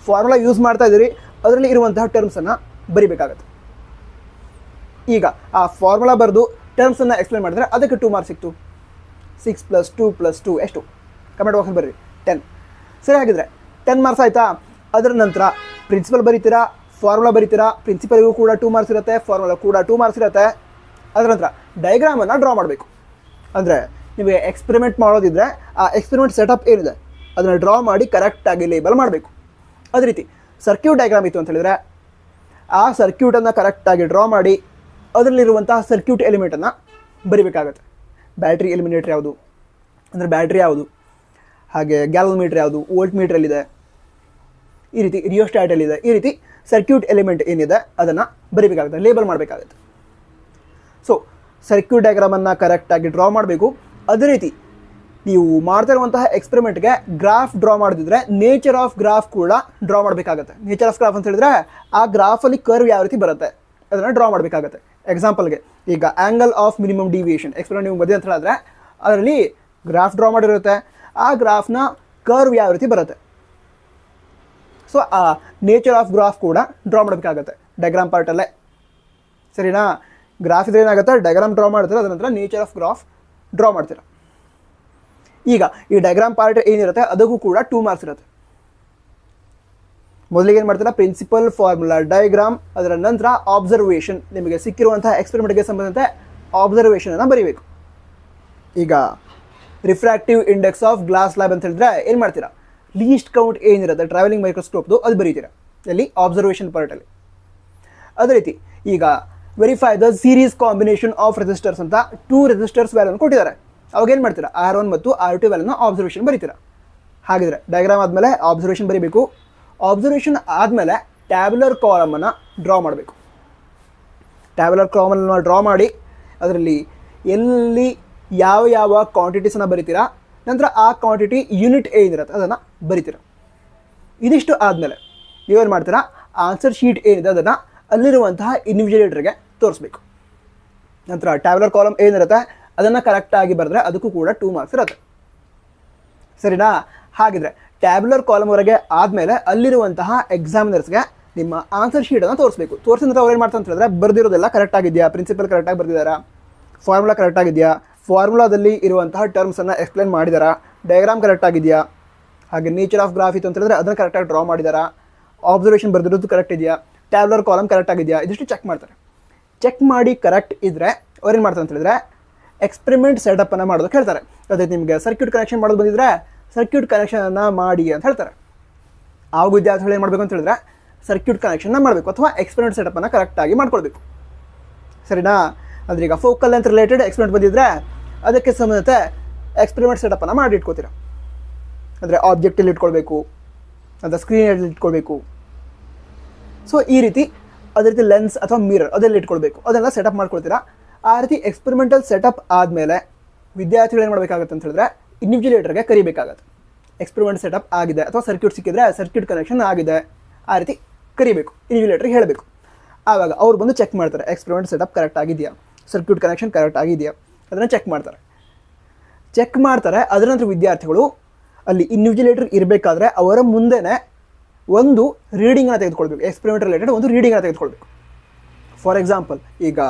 ಫಾರ್ಮುಲಾ ಯೂಸ್ ಮಾಡ್ತಾ ಇದ್ದೀರಿ ಅದರಲ್ಲಿ ಇರುವಂತಹ ಟರ್ಮ್ಸನ್ನು ಬರಿಬೇಕಾಗತ್ತೆ ಈಗ ಆ ಫಾರ್ಮುಲಾ ಬರೆದು ಟರ್ಮ್ಸನ್ನು ಎಕ್ಸ್ಪ್ಲೇನ್ ಮಾಡಿದ್ರೆ ಅದಕ್ಕೆ ಟೂ ಮಾರ್ಕ್ಸ್ ಸಿಕ್ತು six plus two plus two ಎಷ್ಟು ಕಮೆಂಟ್ ಬಾಕ್ಸಲ್ಲಿ ಬರ್ರಿ ಟೆನ್ ಸರಿ ಹಾಗಿದ್ರೆ ಟೆನ್ ಮಾರ್ಕ್ಸ್ ಆಯಿತಾ ಅದರ ನಂತರ ಪ್ರಿನ್ಸಿಪಲ್ ಬರೀತೀರಾ ಫಾರ್ಮುಲಾ ಬರಿತೀರಾ ಪ್ರಿನ್ಸಿಪಲ್ಗೂ ಕೂಡ ಟೂ ಮಾರ್ಕ್ಸ್ ಇರುತ್ತೆ ಫಾರ್ಮುಲಾ ಕೂಡ ಟೂ ಮಾರ್ಕ್ಸ್ ಇರುತ್ತೆ ಅದರ ನಂತರ ಡಯಾಗ್ರಾಮನ್ನು ಡ್ರಾ ಮಾಡಬೇಕು ಅಂದರೆ ನಿಮಗೆ ಎಕ್ಸ್ಪೆರಿಮೆಂಟ್ ಮಾಡೋದಿದ್ರೆ ಆ ಎಕ್ಸ್ಪೆರಿಮೆಂಟ್ ಸೆಟಪ್ ಏನಿದೆ ಅದನ್ನು ಡ್ರಾ ಮಾಡಿ ಕರೆಕ್ಟಾಗಿ ಲೇಬಲ್ ಮಾಡಬೇಕು ಅದೇ ರೀತಿ ಸರ್ಕ್ಯೂಟ್ ಡಯಾಗ್ರಾಮ್ ಇತ್ತು ಅಂತ ಹೇಳಿದರೆ ಆ ಸರ್ಕ್ಯೂಟನ್ನು ಕರೆಕ್ಟಾಗಿ ಡ್ರಾ ಮಾಡಿ ಅದರಲ್ಲಿರುವಂತಹ ಸರ್ಕ್ಯೂಟ್ ಎಲಿಮೆಂಟನ್ನು ಬರಿಬೇಕಾಗತ್ತೆ ಬ್ಯಾಟ್ರಿ ಎಲಿಮಿನೇಟರ್ ಯಾವುದು ಅಂದರೆ ಬ್ಯಾಟ್ರಿ ಯಾವುದು ಹಾಗೆ ಮೀಟ್ರ್ ಯಾವುದು ವೋಲ್ಟ್ ಮೀಟ್ರಲ್ಲಿದೆ ಈ ರೀತಿ ರಿಯೋಸ್ಟ್ಯಾಟಲ್ಲಿದೆ ಈ ರೀತಿ ಸರ್ಕ್ಯೂಟ್ ಎಲಿಮೆಂಟ್ ಏನಿದೆ ಅದನ್ನು ಬರೀಬೇಕಾಗುತ್ತೆ ಲೇಬಲ್ ಮಾಡಬೇಕಾಗುತ್ತೆ ಸೊ ಸರ್ಕ್ಯೂಟ್ ಡಯಾಗ್ರಾಮನ್ನು ಕರೆಕ್ಟಾಗಿ ಡ್ರಾ ಮಾಡಬೇಕು ಅದೇ ರೀತಿ ನೀವು ಇರುವಂತಹ ಎಕ್ಸ್ಪೆರಿಮೆಂಟ್ಗೆ ಗ್ರಾಫ್ ಡ್ರಾ ಮಾಡಿದ್ರೆ ನೇಚರ್ ಆಫ್ ಗ್ರಾಫ್ ಕೂಡ ಡ್ರಾ ಮಾಡಬೇಕಾಗತ್ತೆ ನೇಚರ್ ಆಫ್ ಗ್ರಾಫ್ ಅಂತ ಹೇಳಿದ್ರೆ ಆ ಗ್ರಾಫಲ್ಲಿ ಕರ್ವ್ ಯಾವ ರೀತಿ ಬರುತ್ತೆ ಅದನ್ನು ಡ್ರಾ ಮಾಡಬೇಕಾಗತ್ತೆ ಎಕ್ಸಾಂಪಲ್ಗೆ ಈಗ angle of minimum deviation explain ನೀವು ಬದಿ ಅಂತ ಹೇಳಿದ್ರೆ ಅದರಲ್ಲಿ ಗ್ರಾಫ್ ಡ್ರಾ ಮಾಡಿರುತ್ತೆ ಆ ಗ್ರಾಫ್ನ ಕರ್ವ್ ಯಾವ ರೀತಿ ಬರುತ್ತೆ ಸೊ ಆ ನೇಚರ್ ಆಫ್ ಗ್ರಾಫ್ ಕೂಡ ಡ್ರಾ ಮಾಡಬೇಕಾಗತ್ತೆ ಡೈಗ್ರಾಮ್ ಪಾರ್ಟಲ್ಲೇ ಸರಿನಾ ಗ್ರಾಫ್ ಇದ್ರೆ ಏನಾಗುತ್ತೆ ಡೈಗ್ರಾಮ್ ಡ್ರಾ ಮಾಡ್ತೀರ ಅದರ ನಂತರ ನೇಚರ್ ಆಫ್ ಗ್ರಾಫ್ ಡ್ರಾ ಮಾಡ್ತೀರ ಈಗ ಈ ಡಯಾಗ್ರಾಮ್ ಪಾರ್ಟ್ ಏನಿರುತ್ತೆ ಅದಕ್ಕೂ ಕೂಡ ಟೂ ಮಾರ್ಕ್ಸ್ ಇರುತ್ತೆ ಮೊದಲಿಗೆ ಏನು ಮಾಡ್ತಾರೆ ಪ್ರಿನ್ಸಿಪಲ್ ಫಾರ್ಮುಲಾ ಡಯಾಗ್ರಾಮ್ ಅದರ ನಂತರ ಆಬ್ಸರ್ವೇಷನ್ ನಿಮಗೆ ಸಿಕ್ಕಿರುವಂತಹ ಎಕ್ಸ್ಪೆರಿಮೆಂಟ್ಗೆ ಆಬ್ಸರ್ವೇಷನ್ ಅನ್ನು ಬರೀಬೇಕು ಈಗ refractive index of glass slab ಅಂತ ಹೇಳಿದ್ರೆ ಏನು ಮಾಡ್ತೀರಾ ಲೀಸ್ಟ್ ಕೌಂಟ್ ಏನಿರುತ್ತೆ ಟ್ರಾವೆಲಿಂಗ್ ಮೈಕ್ರೋಸ್ಕೋಪ್ದು ಅದು ಬರೀತೀರಾ ಎಲ್ಲಿ ಆಬ್ಸರ್ವೇಷನ್ ಪಾರ್ಟಲ್ಲಿ ಅದೇ ರೀತಿ ಈಗ verify the series combination of resistors ಅಂತ ಟೂ ರೆಜಿಸ್ಟರ್ಸ್ ವ್ಯಾಲ್ಯೂ ಕೊಟ್ಟಿದ್ದಾರೆ ಅವಾಗ ಏನು ಮಾಡ್ತೀರಾ ಆರ್ ಒನ್ ಮತ್ತು ಆರ್ ಟು ವ್ಯಾಲ್ಯೂನ ಆಬ್ಸರ್ವೇಷನ್ ಬರೀತೀರಾ ಹಾಗಿದ್ರೆ ಡಯಾಗ್ರಾಮ್ ಆದಮೇಲೆ ಆಬ್ಸರ್ವೇಷನ್ ಬರೀಬೇಕು ಆಬ್ಸರ್ವೇಷನ್ ಆದಮೇಲೆ ಟ್ಯಾಬ್ಯುಲರ್ ಕಾಲಮನ್ನು ಡ್ರಾ ಮಾಡಬೇಕು ಟ್ಯಾಬ್ಯುಲರ್ ಕಾಲಮನ್ನು ಡ್ರಾ ಮಾಡಿ ಅದರಲ್ಲಿ ಎಲ್ಲಿ ಯಾವ ಯಾವ ಕ್ವಾಂಟಿಟೀಸನ್ನು ಬರಿತೀರಾ ನಂತರ ಆ ಕ್ವಾಂಟಿಟಿ ಯೂನಿಟ್ ಏನಿರುತ್ತೆ ಅದನ್ನು ಬರಿತೀರ ಇದಿಷ್ಟು ಆದಮೇಲೆ ನೀವೇನು ಮಾಡ್ತೀರಾ ಆನ್ಸರ್ ಶೀಟ್ ಏನಿದೆ ಅದನ್ನು ಅಲ್ಲಿರುವಂತಹ ಇನ್ವಿಜಿಲೇಟರ್ಗೆ ತೋರಿಸ್ಬೇಕು ನಂತರ ಟ್ಯಾಬ್ಲರ್ ಕಾಲಮ್ ಏನಿರುತ್ತೆ ಅದನ್ನು ಕರೆಕ್ಟಾಗಿ ಬರೆದ್ರೆ ಅದಕ್ಕೂ ಕೂಡ ಟೂ ಮಾರ್ಕ್ಸ್ ಇರುತ್ತೆ ಸರಿನಾ ಹಾಗಿದ್ರೆ ಟ್ಯಾಬ್ಲರ್ ಕಾಲಮ್ ವರೆಗೆ ಆದಮೇಲೆ ಅಲ್ಲಿರುವಂತಹ ಎಕ್ಸಾಮಿನರ್ಸ್ಗೆ ನಿಮ್ಮ ಆನ್ಸರ್ ಶೀಟನ್ನು ತೋರಿಸಬೇಕು ತೋರಿಸಿದ್ರೆ ಅವ್ರು ಏನು ಮಾಡ್ತಾರೆ ಅಂತ ಹೇಳಿದ್ರೆ ಬರೆದಿರೋದೆಲ್ಲ ಕರೆಕ್ಟ್ ಆಗಿದೆಯಾ ಪ್ರಿನ್ಸಿಪಲ್ ಕರೆಕ್ಟಾಗಿ ಬರೆದಿದ್ದಾರಾ ಫಾರ್ಮುಲಾ ಕರೆಕ್ಟ್ ಆಗಿದೆಯಾ ಫಾರ್ಮುಲಾದಲ್ಲಿ ಇರುವಂತಹ ಟರ್ಮ್ಸನ್ನು ಎಕ್ಸ್ಪ್ಲೇನ್ ಮಾಡಿದಾರ ಡಯಾಗ್ರಾಮ್ ಕರೆಕ್ಟ್ ಆಗಿದೆಯಾ ಹಾಗೆ ನೇಚರ್ ಆಫ್ ಗ್ರಾಫ್ ಇತ್ತು ಅಂತ ಹೇಳಿದ್ರೆ ಅದನ್ನು ಕರೆಕ್ಟಾಗಿ ಡ್ರಾ ಮಾಡಿದಾರ ಆಬ್ಸರ್ವೇಷನ್ ಬರೆದಿರೋದು ಕರೆಕ್ಟ್ ಇದೆಯಾ ಟ್ಯಾಬ್ಲರ್ ಕಾಲಮ್ ಕರೆಕ್ಟ್ ಆಗಿದೆಯಾ ಇದಿಷ್ಟು ಚೆಕ್ ಮಾಡ್ತಾರೆ ಚೆಕ್ ಮಾಡಿ ಕರೆಕ್ಟ್ ಇದ್ದರೆ ಏನು ಮಾಡ್ತಾರೆ ಅಂತ ಹೇಳಿದ್ರೆ ಎಕ್ಸ್ಪೆರಿಮೆಂಟ್ ಸೆಟಪ್ಪನ್ನು ಮಾಡೋದಕ್ಕೆ ಹೇಳ್ತಾರೆ ಅದೇ ನಿಮಗೆ ಸರ್ಕ್ಯೂಟ್ ಕನೆಕ್ಷನ್ ಮಾಡೋದು ಬಂದಿದ್ರೆ ಸರ್ಕ್ಯೂಟ್ ಕನೆಕ್ಷನನ್ನು ಮಾಡಿ ಅಂತ ಹೇಳ್ತಾರೆ ಆ ವಿದ್ಯಾರ್ಥಿಗಳು ಏನು ಮಾಡಬೇಕು ಅಂತ ಹೇಳಿದ್ರೆ ಸರ್ಕ್ಯೂಟ್ ಕನೆಕ್ಷನ್ನ ಮಾಡಬೇಕು ಅಥವಾ ಎಕ್ಸ್ಪೆರಿಮೆಂಟ್ ಸೆಟಪನ್ನು ಕರೆಕ್ಟಾಗಿ ಮಾಡ್ಕೊಳ್ಬೇಕು ಸರಿನಾ ಅಂದರೆ ಈಗ ಫೋಕಲ್ ಲೆಂತ್ ರಿಲೇಟೆಡ್ ಎಕ್ಸ್ಪೆರಿಮೆಂಟ್ ಬಂದಿದ್ದರೆ ಅದಕ್ಕೆ ಸಂಬಂಧತೆ ಎಕ್ಸ್ಪೆರಿಮೆಂಟ್ ಸೆಟಪನ್ನು ಮಾಡಿ ಇಟ್ಕೋತೀರ ಅಂದರೆ ಆಬ್ಜೆಕ್ಟಲ್ಲಿ ಇಟ್ಕೊಳ್ಬೇಕು ಸ್ಕ್ರೀನ್ ಸ್ಕ್ರೀನಲ್ಲಿ ಇಟ್ಕೊಳ್ಬೇಕು ಸೊ ಈ ರೀತಿ ಅದೇ ರೀತಿ ಲೆನ್ಸ್ ಅಥವಾ ಮಿರರ್ ಅದೆಲ್ಲ ಇಟ್ಕೊಳ್ಬೇಕು ಅದೆಲ್ಲ ಸೆಟಪ್ ಮಾಡ್ಕೊಳ್ತೀರಾ ಆ ರೀತಿ ಎಕ್ಸ್ಪೆರಿಮೆಂಟಲ್ ಸೆಟಪ್ ಆದಮೇಲೆ ವಿದ್ಯಾರ್ಥಿಗಳು ಏನು ಮಾಡಬೇಕಾಗತ್ತೆ ಅಂತ ಹೇಳಿದ್ರೆ ಇನ್ವಿಜುಲೇಟರ್ಗೆ ಕರಿಬೇಕಾಗತ್ತೆ ಎಕ್ಸ್ಪೆರಿಮೆಂಟ್ ಸೆಟಪ್ ಆಗಿದೆ ಅಥವಾ ಸರ್ಕ್ಯೂಟ್ ಸಿಕ್ಕಿದ್ರೆ ಸರ್ಕ್ಯೂಟ್ ಕನೆಕ್ಷನ್ ಆಗಿದೆ ಆ ರೀತಿ ಕರಿಬೇಕು ಇನ್ವಿಜುಲೇಟರ್ಗೆ ಹೇಳಬೇಕು ಆವಾಗ ಅವ್ರು ಬಂದು ಚೆಕ್ ಮಾಡ್ತಾರೆ ಎಕ್ಸ್ಪೆರಿಮೆಂಟ್ ಸೆಟಪ್ ಕರೆಕ್ಟ್ ಆಗಿದೆಯಾ ಸರ್ಕ್ಯೂಟ್ ಕನೆಕ್ಷನ್ ಕರೆಕ್ಟ್ ಆಗಿದೆಯಾ ಅದನ್ನು ಚೆಕ್ ಮಾಡ್ತಾರೆ ಚೆಕ್ ಮಾಡ್ತಾರೆ ಅದರ ನಂತರ ವಿದ್ಯಾರ್ಥಿಗಳು ಅಲ್ಲಿ ಇಂಡಿವಿಜುಲೇಟರ್ ಇರಬೇಕಾದ್ರೆ ಅವರ ಮುಂದೆನೇ ಒಂದು ರೀಡಿಂಗನ್ನು ತೆಗೆದುಕೊಳ್ಬೇಕು ಎಕ್ಸ್ಪೆರಿಮೆಂಟ್ ರಿಲೇಟೆಡ್ ಒಂದು ರೀಡಿಂಗನ್ನು ತೆಗೆದುಕೊಳ್ಬೇಕು ಫಾರ್ ಎಕ್ಸಾಂಪಲ್ ಈಗ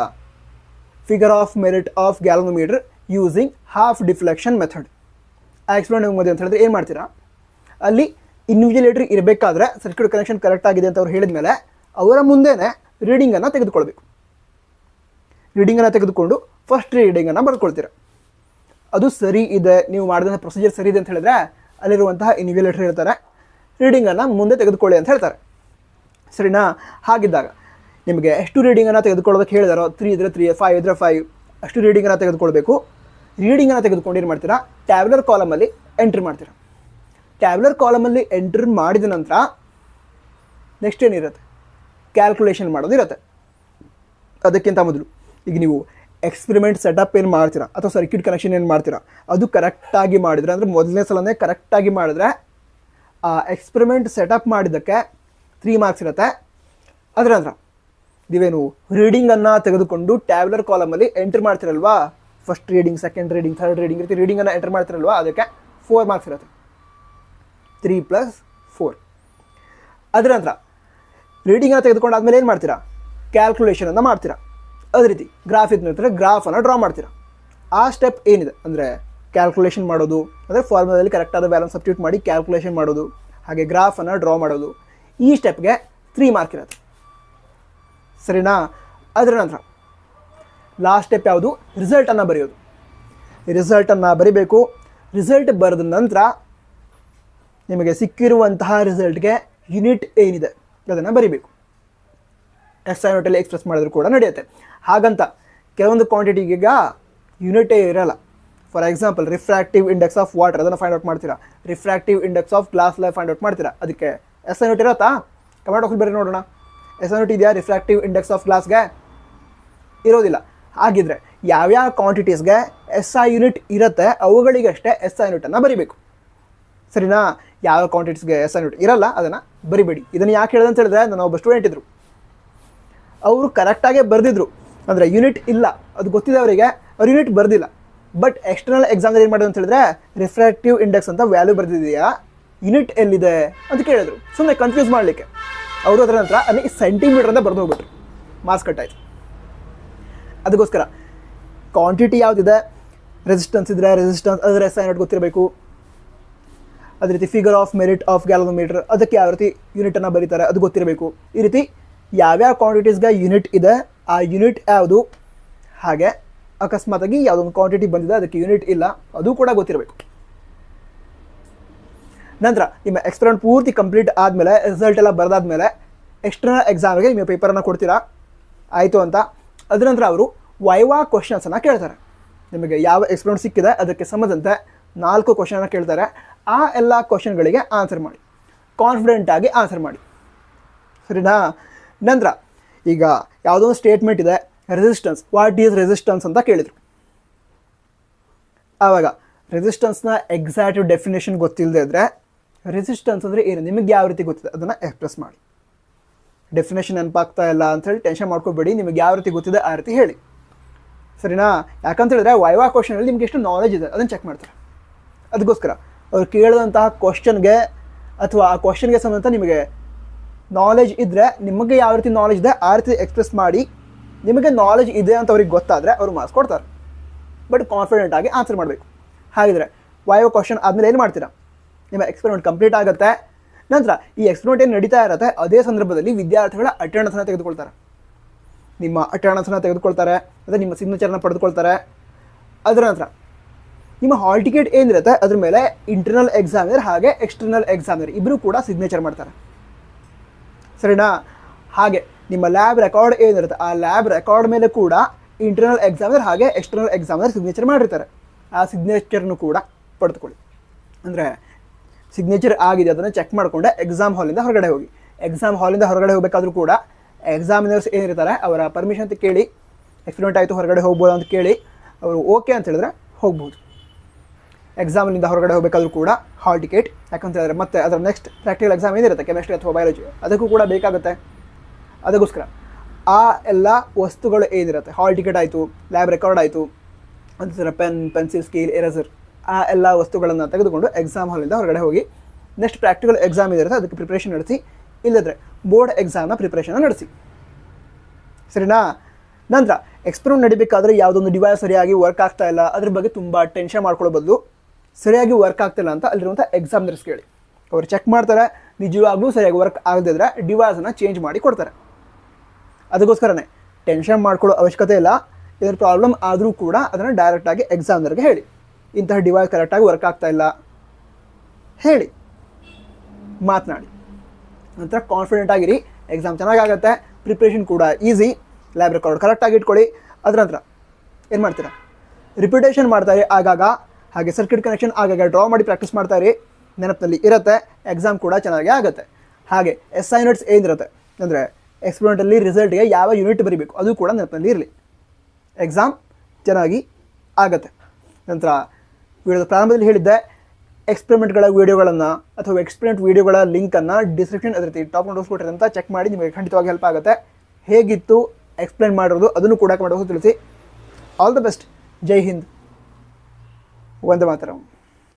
figure of merit of galvanometer using half deflection method accident ಆಗಿ ಅಂತ ಹೇಳಿದ್ರೆ ಏನು ಮಾಡ್ತೀರಾ ಅಲ್ಲಿ ಇನ್ವಿಜಿಲೇಟರ್ ಇರಬೇಕಾದ್ರೆ ಸರ್ಕ್ಯೂಟ್ ಕನೆಕ್ಷನ್ ಕರೆಕ್ಟ್ ಆಗಿದೆ ಅಂತ ಅವ್ರು ಹೇಳಿದ ಮೇಲೆ ಅವರ ಮುಂದೆನೇ ರೀಡಿಂಗನ್ನು ತೆಗೆದುಕೊಳ್ಬೇಕು ರೀಡಿಂಗನ್ನು ತೆಗೆದುಕೊಂಡು ಫಸ್ಟ್ ರೀಡಿಂಗನ್ನು ಬರ್ಕೊಳ್ತೀರ ಅದು ಸರಿ ಇದೆ ನೀವು ಮಾಡಿದಂಥ ಪ್ರೊಸೀಜರ್ ಸರಿ ಇದೆ ಅಂತ ಹೇಳಿದ್ರೆ ಅಲ್ಲಿರುವಂತಹ ಇನ್ವಿಜಿಲೇಟರ್ ಇರ್ತಾರೆ ರೀಡಿಂಗನ್ನು ಮುಂದೆ ತೆಗೆದುಕೊಳ್ಳಿ ಅಂತ ಹೇಳ್ತಾರೆ ಸರಿನಾ ಹಾಗಿದ್ದಾಗ ನಿಮಗೆ ಎಷ್ಟು ರೀಡಿಂಗನ್ನು ತೆಗೆದುಕೊಳ್ಳೋದಕ್ಕೆ ಹೇಳಿದಾರೋ ತ್ರೀ ಇದ್ರೆ ತ್ರೀ ಫೈವ್ ಇದ್ರೆ ಫೈವ್ ಅಷ್ಟು ರೀಡಿಂಗನ್ನು ತೆಗೆದುಕೊಳ್ಬೇಕು ರೀಡಿಂಗನ್ನು ತೆಗೆದುಕೊಂಡು ಏನು ಮಾಡ್ತೀರಾ ಟ್ಯಾಬ್ಲರ್ ಕಾಲಮಲ್ಲಿ ಎಂಟ್ರಿ ಮಾಡ್ತೀರಾ ಟ್ಯಾಬ್ಲರ್ ಕಾಲಮಲ್ಲಿ ಎಂಟ್ರಿ ಮಾಡಿದ ನಂತರ ನೆಕ್ಸ್ಟ್ ಏನಿರುತ್ತೆ ಕ್ಯಾಲ್ಕುಲೇಷನ್ ಮಾಡೋದು ಇರುತ್ತೆ ಅದಕ್ಕಿಂತ ಮೊದಲು ಈಗ ನೀವು ಎಕ್ಸ್ಪೆರಿಮೆಂಟ್ ಸೆಟಪ್ ಏನು ಮಾಡ್ತೀರಾ ಅಥವಾ ಸರ್ಕ್ಯೂಟ್ ಕನೆಕ್ಷನ್ ಏನು ಮಾಡ್ತೀರಾ ಅದು ಕರೆಕ್ಟಾಗಿ ಮಾಡಿದರೆ ಅಂದರೆ ಮೊದಲನೇ ಸಲನೇ ಕರೆಕ್ಟಾಗಿ ಮಾಡಿದ್ರೆ ಆ ಎಕ್ಸ್ಪೆರಿಮೆಂಟ್ ಸೆಟಪ್ ಮಾಡಿದ್ದಕ್ಕೆ ತ್ರೀ ಮಾರ್ಕ್ಸ್ ಇರುತ್ತೆ ಅದರ ನಂತರ ನೀವೇನು ರೀಡಿಂಗನ್ನು ತೆಗೆದುಕೊಂಡು ಟ್ಯಾಬ್ಲರ್ ಕಾಲಮಲ್ಲಿ ಎಂಟ್ರ್ ಮಾಡ್ತೀರಲ್ವಾ first reading second reading third reading ರೀತಿ ರೀಡಿಂಗನ್ನು ಎಂಟರ್ ಮಾಡ್ತಿರಲ್ವ ಅದಕ್ಕೆ ಫೋರ್ ಮಾರ್ಕ್ಸ್ ಇರುತ್ತೆ ತ್ರೀ ಪ್ಲಸ್ ಫೋರ್ ಅದರ ನಂತರ ರೀಡಿಂಗನ್ನು ತೆಗೆದುಕೊಂಡಾದ್ಮೇಲೆ ಏನು ಮಾಡ್ತೀರಾ ಕ್ಯಾಲ್ಕುಲೇಷನನ್ನು ಮಾಡ್ತೀರಾ ಅದೇ ರೀತಿ ಗ್ರಾಫ್ ಇದ್ದ ನಂತರ ಗ್ರಾಫನ್ನು ಡ್ರಾ ಮಾಡ್ತೀರಾ ಆ ಸ್ಟೆಪ್ ಏನಿದೆ ಅಂದರೆ ಕ್ಯಾಲ್ಕುಲೇಷನ್ ಮಾಡೋದು ಅಂದರೆ ಫಾರ್ಮುಲಾದಲ್ಲಿ ಕರೆಕ್ಟಾದ ಬ್ಯಾಲೆನ್ಸ್ ಸಬ್ಸ್ಟ್ಯೂಟ್ ಮಾಡಿ ಕ್ಯಾಲ್ಕುಲೇಷನ್ ಮಾಡೋದು ಹಾಗೆ ಗ್ರಾಫನ್ನು ಡ್ರಾ ಮಾಡೋದು ಈ ಸ್ಟೆಪ್ಗೆ ತ್ರೀ ಮಾರ್ಕ್ ಇರುತ್ತೆ ಸರಿನಾ ಅದರ ನಂತರ ಲಾಸ್ಟ್ ಸ್ಟೆಪ್ ಯಾವುದು ರಿಸಲ್ಟನ್ನು ಬರೆಯೋದು ರಿಸಲ್ಟನ್ನು ಬರಿಬೇಕು ರಿಸಲ್ಟ್ ಬರೆದ ನಂತರ ನಿಮಗೆ ಸಿಕ್ಕಿರುವಂತಹ ರಿಸಲ್ಟ್ಗೆ ಯೂನಿಟ್ ಏನಿದೆ ಅದನ್ನು ಬರಿಬೇಕು ಎಸ್ ಐ ನೋಟಲ್ಲಿ ಎಕ್ಸ್ಪ್ರೆಸ್ ಮಾಡಿದ್ರು ಕೂಡ ನಡೆಯುತ್ತೆ ಹಾಗಂತ ಕೆಲವೊಂದು ಕ್ವಾಂಟಿಟಿಗೀಗ ಯೂನಿಟೇ ಇರಲ್ಲ for example refractive index of water ಅದನ್ನು ಫೈಂಡ್ ಔಟ್ ಮಾಡ್ತೀರಾ ರಿಫ್ರಾಕ್ಟಿವ್ ಇಂಡೆಕ್ಸ್ ಆಫ್ ಗ್ಲಾಸ್ ಲೈಫ್ ಫೈಂಡ್ ಔಟ್ ಮಾಡ್ತೀರಾ ಅದಕ್ಕೆ ಎಸ್ ಐ ನೋಟ್ ಇರತ್ತಾ ಕಮೆಂಟ್ ಬಾಕ್ಸ್ ಬರೀ ನೋಡೋಣ ಎಸ್ ಐ ನೋಟ್ ಇದೆಯಾ ರಿಫ್ರಾಕ್ಟಿವ್ ಇಂಡೆಕ್ಸ್ ಆಫ್ ಗ್ಲಾಸ್ಗೆ ಇರೋದಿಲ್ಲ ಆಗಿದ್ರೆ ಯಾವ್ಯಾವ ಕ್ವಾಂಟಿಟೀಸ್ಗೆ ಎಸ್ ಐ ಯೂನಿಟ್ ಇರುತ್ತೆ ಅವುಗಳಿಗಷ್ಟೇ ಎಸ್ ಐ ಯೂನಿಟನ್ನು ಬರಿಬೇಕು ಸರಿನಾ ಯಾವ ಕ್ವಾಂಟಿಟೀಸ್ಗೆ ಎಸ್ ಐ ಯೂನಿಟ್ ಇರಲ್ಲ ಅದನ್ನು ಬರಿಬೇಡಿ ಇದನ್ನು ಯಾಕೆ ಹೇಳಿದೆ ಅಂತ ಹೇಳಿದ್ರೆ ನಾನು ಒಬ್ಬ ಸ್ಟೂಡೆಂಟ್ ಇದ್ದರು ಅವರು ಕರೆಕ್ಟಾಗೇ ಬರೆದಿದ್ರು ಅಂದರೆ ಯೂನಿಟ್ ಇಲ್ಲ ಅದು ಗೊತ್ತಿದೆ ಅವರಿಗೆ ಅವ್ರು ಯೂನಿಟ್ ಬರೆದಿಲ್ಲ ಬಟ್ ಎಕ್ಸ್ಟರ್ನಲ್ ಎಕ್ಸಾಮ್ಗೆ ಏನು ಮಾಡೋದು ಅಂತ ಹೇಳಿದ್ರೆ ರಿಫ್ರಾಕ್ಟಿವ್ ಇಂಡೆಕ್ಸ್ ಅಂತ ವ್ಯಾಲ್ಯೂ ಬರೆದಿದೆಯಾ ಯೂನಿಟ್ ಎಲ್ಲಿದೆ ಅಂತ ಕೇಳಿದ್ರು ಸುಮ್ಮನೆ ಕನ್ಫ್ಯೂಸ್ ಮಾಡಲಿಕ್ಕೆ ಅವರು ಅದರ ನಂತರ ಅಲ್ಲಿ ಸೆಂಟಿಮೀಟರ್ ಅಂತ ಬರೆದು ಹೋಗ್ಬಿಟ್ರು ಮಾರ್ಕ್ಸ್ ಕಟ್ಟಾಯಿತು ಅದಕ್ಕೋಸ್ಕರ ಕ್ವಾಂಟಿಟಿ ಯಾವುದಿದೆ ರೆಸಿಸ್ಟೆನ್ಸ್ ಇದ್ದರೆ ರೆಸಿಸ್ಟೆನ್ಸ್ ಅದರ ಎಸ್ ಐ ಗೊತ್ತಿರಬೇಕು ಅದೇ ರೀತಿ figure of merit of galvanometer ಅದಕ್ಕೆ ಯಾವ ರೀತಿ ಯೂನಿಟನ್ನು ಬರೀತಾರೆ ಅದು ಗೊತ್ತಿರಬೇಕು ಈ ರೀತಿ ಯಾವ್ಯಾವ ಕ್ವಾಂಟಿಟೀಸ್ಗೆ ಯೂನಿಟ್ ಇದೆ ಆ ಯೂನಿಟ್ ಯಾವುದು ಹಾಗೆ ಅಕಸ್ಮಾತಾಗಿ ಯಾವುದೊಂದು ಕ್ವಾಂಟಿಟಿ ಬಂದಿದೆ ಅದಕ್ಕೆ ಯೂನಿಟ್ ಇಲ್ಲ ಅದು ಕೂಡ ಗೊತ್ತಿರಬೇಕು ನಂತರ ನಿಮ್ಮ ಎಕ್ಸ್ಪರಿಮೆಂಟ್ ಪೂರ್ತಿ ಕಂಪ್ಲೀಟ್ ಆದಮೇಲೆ ರಿಸಲ್ಟ್ ಎಲ್ಲ ಬರೆದಾದ್ಮೇಲೆ ಎಕ್ಸ್ಟರ್ನಲ್ ಎಕ್ಸಾಮ್ಗೆ ನಿಮ್ಮ ಪೇಪರನ್ನು ಕೊಡ್ತೀರಾ ಆಯಿತು ಅಂತ ಅದರ ನಂತರ ಅವರು ವೈವಾ ಕ್ವಶನ್ಸನ್ನು ಕೇಳ್ತಾರೆ ನಿಮಗೆ ಯಾವ ಎಕ್ಸ್ಪೀರಿಯನ್ಸ್ ಸಿಕ್ಕಿದೆ ಅದಕ್ಕೆ ಸಂಬಂಧಂತೆ ನಾಲ್ಕು ಕ್ವಶನನ್ನು ಕೇಳ್ತಾರೆ ಆ ಎಲ್ಲ ಕ್ವಶನ್ಗಳಿಗೆ ಆನ್ಸರ್ ಮಾಡಿ ಕಾನ್ಫಿಡೆಂಟಾಗಿ ಆನ್ಸರ್ ಮಾಡಿ ಸರಿನಾ ನಂತರ ಈಗ ಯಾವುದೋ ಒಂದು ಸ್ಟೇಟ್ಮೆಂಟ್ ಇದೆ ರೆಸಿಸ್ಟೆನ್ಸ್ ವಾಟ್ ಈಸ್ ರೆಸಿಸ್ಟೆನ್ಸ್ ಅಂತ ಕೇಳಿದರು ಆವಾಗ ರೆಸಿಸ್ಟೆನ್ಸ್ನ ಎಕ್ಸಾಕ್ಟ್ ಡೆಫಿನೇಷನ್ ಗೊತ್ತಿಲ್ಲದೆ ಇದ್ದರೆ ರೆಸಿಸ್ಟೆನ್ಸ್ ಅಂದರೆ ಏನು ನಿಮಗೆ ಯಾವ ರೀತಿ ಗೊತ್ತಿದೆ ಅದನ್ನು ಎಕ್ಸ್ಪ್ರೆಸ್ ಮಾಡಿ ಡೆಫಿನೇಷನ್ ನೆನಪಾಗ್ತಾ ಇಲ್ಲ ಅಂಥೇಳಿ ಟೆನ್ಷನ್ ಮಾಡ್ಕೋಬೇಡಿ ನಿಮಗೆ ಯಾವ ರೀತಿ ಗೊತ್ತಿದೆ ಆ ರೀತಿ ಹೇಳಿ ಸರಿನಾ ಯಾಕಂತ ಹೇಳಿದ್ರೆ ವೈವಾ ಕ್ವಶನಲ್ಲಿ ನಿಮ್ಗೆ ಎಷ್ಟು ನಾಲೆಜ್ ಇದೆ ಅದನ್ನು ಚೆಕ್ ಮಾಡ್ತಾರೆ ಅದಕ್ಕೋಸ್ಕರ ಅವ್ರು ಕೇಳಿದಂತಹ ಕ್ವಶನ್ಗೆ ಅಥವಾ ಆ ಕ್ವಶನ್ಗೆ ಸಂಬಂಧ ನಿಮಗೆ ನಾಲೆಜ್ ಇದ್ದರೆ ನಿಮಗೆ ಯಾವ ರೀತಿ ನಾಲೆಜ್ ಇದೆ ಆ ರೀತಿ ಎಕ್ಸ್ಪ್ರೆಸ್ ಮಾಡಿ ನಿಮಗೆ ನಾಲೆಜ್ ಇದೆ ಅಂತ ಅವ್ರಿಗೆ ಗೊತ್ತಾದರೆ ಅವರು ಮಾರ್ಕ್ಸ್ ಕೊಡ್ತಾರೆ ಬಟ್ ಕಾನ್ಫಿಡೆಂಟ್ ಆಗಿ ಆನ್ಸರ್ ಮಾಡಬೇಕು ಹಾಗಿದ್ರೆ ವೈವ ಕ್ವಶನ್ ಆದಮೇಲೆ ಏನು ಮಾಡ್ತೀರಾ ನಿಮ್ಮ ಎಕ್ಸ್ಪೆರಿಮೆಂಟ್ ಕಂಪ್ಲೀಟ್ ಆಗುತ್ತೆ ನಂತರ ಈ ಎಕ್ಸ್ಪೆರಿಮೆಂಟ್ ಏನು ನಡೀತಾ ಇರುತ್ತೆ ಅದೇ ಸಂದರ್ಭದಲ್ಲಿ ವಿದ್ಯಾರ್ಥಿಗಳ ಅಟೆಂಡನ್ಸನ್ನು ತೆಗೆದುಕೊಳ್ತಾರೆ ನಿಮ್ಮ ಅಟೆಂಡನ್ಸನ್ನು ತೆಗೆದುಕೊಳ್ತಾರೆ ಅಂದರೆ ನಿಮ್ಮ ಸಿಗ್ನೇಚರ್ನ ಪಡೆದುಕೊಳ್ತಾರೆ ಅದರ ನಂತರ ನಿಮ್ಮ ಹಾಲ್ ಟಿಕೆಟ್ ಏನಿರುತ್ತೆ ಅದ್ರ ಮೇಲೆ ಇಂಟರ್ನಲ್ ಎಕ್ಸಾಮಿನರ್ ಹಾಗೆ ಎಕ್ಸ್ಟರ್ನಲ್ ಎಕ್ಸಾಮಿನರ್ ಇಬ್ಬರು ಕೂಡ ಸಿಗ್ನೇಚರ್ ಮಾಡ್ತಾರೆ ಸರಿನಾ ಹಾಗೆ ನಿಮ್ಮ ಲ್ಯಾಬ್ ರೆಕಾರ್ಡ್ ಏನಿರುತ್ತೆ ಆ ಲ್ಯಾಬ್ ರೆಕಾರ್ಡ್ ಮೇಲೆ ಕೂಡ ಇಂಟರ್ನಲ್ ಎಕ್ಸಾಮಿನರ್ ಹಾಗೆ ಎಕ್ಸ್ಟರ್ನಲ್ ಎಕ್ಸಾಮಿನರ್ ಸಿಗ್ನೇಚರ್ ಮಾಡಿರ್ತಾರೆ ಆ ಸಿಗ್ನೇಚರ್ನು ಕೂಡ ಪಡೆದುಕೊಳ್ಳಿ ಅಂದರೆ ಸಿಗ್ನೇಚರ್ ಆಗಿದೆ ಅದನ್ನು ಚೆಕ್ ಮಾಡಿಕೊಂಡು ಎಕ್ಸಾಮ್ ಹಾಲಿಂದ ಹೊರಗಡೆ ಹೋಗಿ ಎಕ್ಸಾಮ್ ಹಾಲಿಂದ ಹೊರಗಡೆ ಹೋಗಬೇಕಾದ್ರೂ ಕೂಡ ಎಕ್ಸಾಮಿನರ್ಸ್ ಏನಿರ್ತಾರೆ ಅವರ ಪರ್ಮಿಷನ್ ಅಂತ ಕೇಳಿ ಎಕ್ಸಿಡೆಂಟ್ ಆಯಿತು ಹೊರಗಡೆ ಹೋಗ್ಬೋದು ಅಂತ ಕೇಳಿ ಅವರು ಓಕೆ ಅಂತ ಹೇಳಿದ್ರೆ ಹೋಗ್ಬೋದು ಎಕ್ಸಾಮಿನಿಂದ ಹೊರಗಡೆ ಹೋಗಬೇಕಾದ್ರೂ ಕೂಡ ಹಾಲ್ ಟಿಕೆಟ್ ಯಾಕಂತ ಹೇಳಿದ್ರೆ ಮತ್ತೆ ಅದರ ನೆಕ್ಸ್ಟ್ ಪ್ರಾಕ್ಟಿಕಲ್ ಎಕ್ಸಾಮ್ ಏನಿರುತ್ತೆ ಕೆಮಿಸ್ಟ್ರಿ ಅಥವಾ ಬಯಾಲಜಿ ಅದಕ್ಕೂ ಕೂಡ ಬೇಕಾಗುತ್ತೆ ಅದಕ್ಕೋಸ್ಕರ ಆ ಎಲ್ಲ ವಸ್ತುಗಳು ಏನಿರುತ್ತೆ ಹಾಲ್ ಟಿಕೆಟ್ ಆಯಿತು ಲ್ಯಾಬ್ ರೆಕಾರ್ಡ್ ಆಯಿತು ಅಂತ ಪೆನ್ ಪೆನ್ಸಿಲ್ ಸ್ಕೇಲ್ ಎರೇಸರ್ ಆ ಎಲ್ಲ ವಸ್ತುಗಳನ್ನು ತೆಗೆದುಕೊಂಡು ಎಕ್ಸಾಮ್ ಹಾಲಿಂದ ಹೊರಗಡೆ ಹೋಗಿ ನೆಕ್ಸ್ಟ್ ಪ್ರಾಕ್ಟಿಕಲ್ ಎಕ್ಸಾಮ್ ಇದಿರುತ್ತೆ ಅದಕ್ಕೆ ಪ್ರಿಪ್ರೇಷನ್ ನಡೆಸಿ ಇಲ್ಲದ್ರೆ ಬೋರ್ಡ್ ಎಕ್ಸಾಮ್ನ ಪ್ರಿಪ್ರೇಷನ್ನ ನಡೆಸಿ ಸರಿನಾ ನಂತರ ಎಕ್ಸ್ಪೆರಿಮೆಂಟ್ ನಡಿಬೇಕಾದ್ರೆ ಯಾವುದೊಂದು ಡಿವೈಸ್ ಸರಿಯಾಗಿ ವರ್ಕ್ ಆಗ್ತಾ ಇಲ್ಲ ಅದ್ರ ಬಗ್ಗೆ ತುಂಬ ಟೆನ್ಷನ್ ಮಾಡ್ಕೊಳ್ಳೋ ಬದಲು ಸರಿಯಾಗಿ ವರ್ಕ್ ಆಗ್ತಿಲ್ಲ ಅಂತ ಅಲ್ಲಿರುವಂಥ ಎಕ್ಸಾಮ್ನರ್ಸ್ ಕೇಳಿ ಅವರು ಚೆಕ್ ಮಾಡ್ತಾರೆ ನಿಜವಾಗ್ಲೂ ಸರಿಯಾಗಿ ವರ್ಕ್ ಆಗದಿದ್ರೆ ಡಿವೈಸನ್ನು ಚೇಂಜ್ ಮಾಡಿ ಕೊಡ್ತಾರೆ ಅದಕ್ಕೋಸ್ಕರನೇ ಟೆನ್ಷನ್ ಮಾಡ್ಕೊಳ್ಳೋ ಅವಶ್ಯಕತೆ ಇಲ್ಲ ಇದ್ರ ಪ್ರಾಬ್ಲಮ್ ಆದರೂ ಕೂಡ ಅದನ್ನು ಡೈರೆಕ್ಟಾಗಿ ಎಕ್ಸಾಮ್ನರ್ಗೆ ಹೇಳಿ ಇಂತಹ ಡಿವೈಸ್ ಕರೆಕ್ಟಾಗಿ ವರ್ಕ್ ಆಗ್ತಾ ಇಲ್ಲ ಹೇಳಿ ಮಾತನಾಡಿ ನಂತರ ಕಾನ್ಫಿಡೆಂಟ್ ಆಗಿರಿ ಎಕ್ಸಾಮ್ ಚೆನ್ನಾಗಾಗುತ್ತೆ ಪ್ರಿಪ್ರೇಷನ್ ಕೂಡ ಈಸಿ ಲ್ಯಾಬ್ ರೆಕಾರ್ಡ್ ಕರೆಕ್ಟಾಗಿ ಇಟ್ಕೊಳ್ಳಿ ಅದರ ನಂತರ ಏನು ಮಾಡ್ತೀರಾ ರಿಪಿಟೇಷನ್ ಮಾಡ್ತಾರೆ ಆಗಾಗ ಹಾಗೆ ಸರ್ಕ್ಯೂಟ್ ಕನೆಕ್ಷನ್ ಆಗಾಗ ಡ್ರಾ ಮಾಡಿ ಪ್ರಾಕ್ಟೀಸ್ ಮಾಡ್ತಾಯಿರಿ ನೆನಪಿನಲ್ಲಿ ಇರುತ್ತೆ ಎಕ್ಸಾಮ್ ಕೂಡ ಚೆನ್ನಾಗಿ ಆಗುತ್ತೆ ಹಾಗೆ ಎಸ್ ಐ ಯೂನಿಟ್ಸ್ ಏನಿರುತ್ತೆ ಅಂದರೆ ಎಕ್ಸ್ಪೆರಿಮೆಂಟಲ್ಲಿ ರಿಸಲ್ಟ್ಗೆ ಯಾವ ಯೂನಿಟ್ ಬರೀಬೇಕು ಅದು ಕೂಡ ನೆನಪಿನಲ್ಲಿ ಇರಲಿ ಎಕ್ಸಾಮ್ ಚೆನ್ನಾಗಿ ಆಗುತ್ತೆ ನಂತರ ವಿಡಿಯೋದ ಪ್ರಾರಂಭದಲ್ಲಿ ಹೇಳಿದ್ದೆ ಎಕ್ಸ್ಪೆರಿಮೆಂಟ್ಗಳ ವೀಡಿಯೋಗಳನ್ನು ಅಥವಾ ಎಕ್ಸ್ಪೆರಿಮೆಂಟ್ ವೀಡಿಯೋಗಳ ಲಿಂಕನ್ನು ಡಿಸ್ಕ್ರಿಪ್ಷನ್ ರೀತಿ ಟಾಪ್ ನೋಟ್ಸ್ ಕೊಟ್ಟರೆ ಅಂತ ಚೆಕ್ ಮಾಡಿ ನಿಮಗೆ ಖಂಡಿತವಾಗಿ ಹೆಲ್ಪ್ ಆಗುತ್ತೆ ಹೇಗಿತ್ತು ಎಕ್ಸ್ಪ್ಲೇನ್ ಮಾಡಿರೋದು ಅದನ್ನು ಕೂಡ ಮಾಡೋದು ತಿಳಿಸಿ all the best Jai Hind Vande ಮಾತರಂ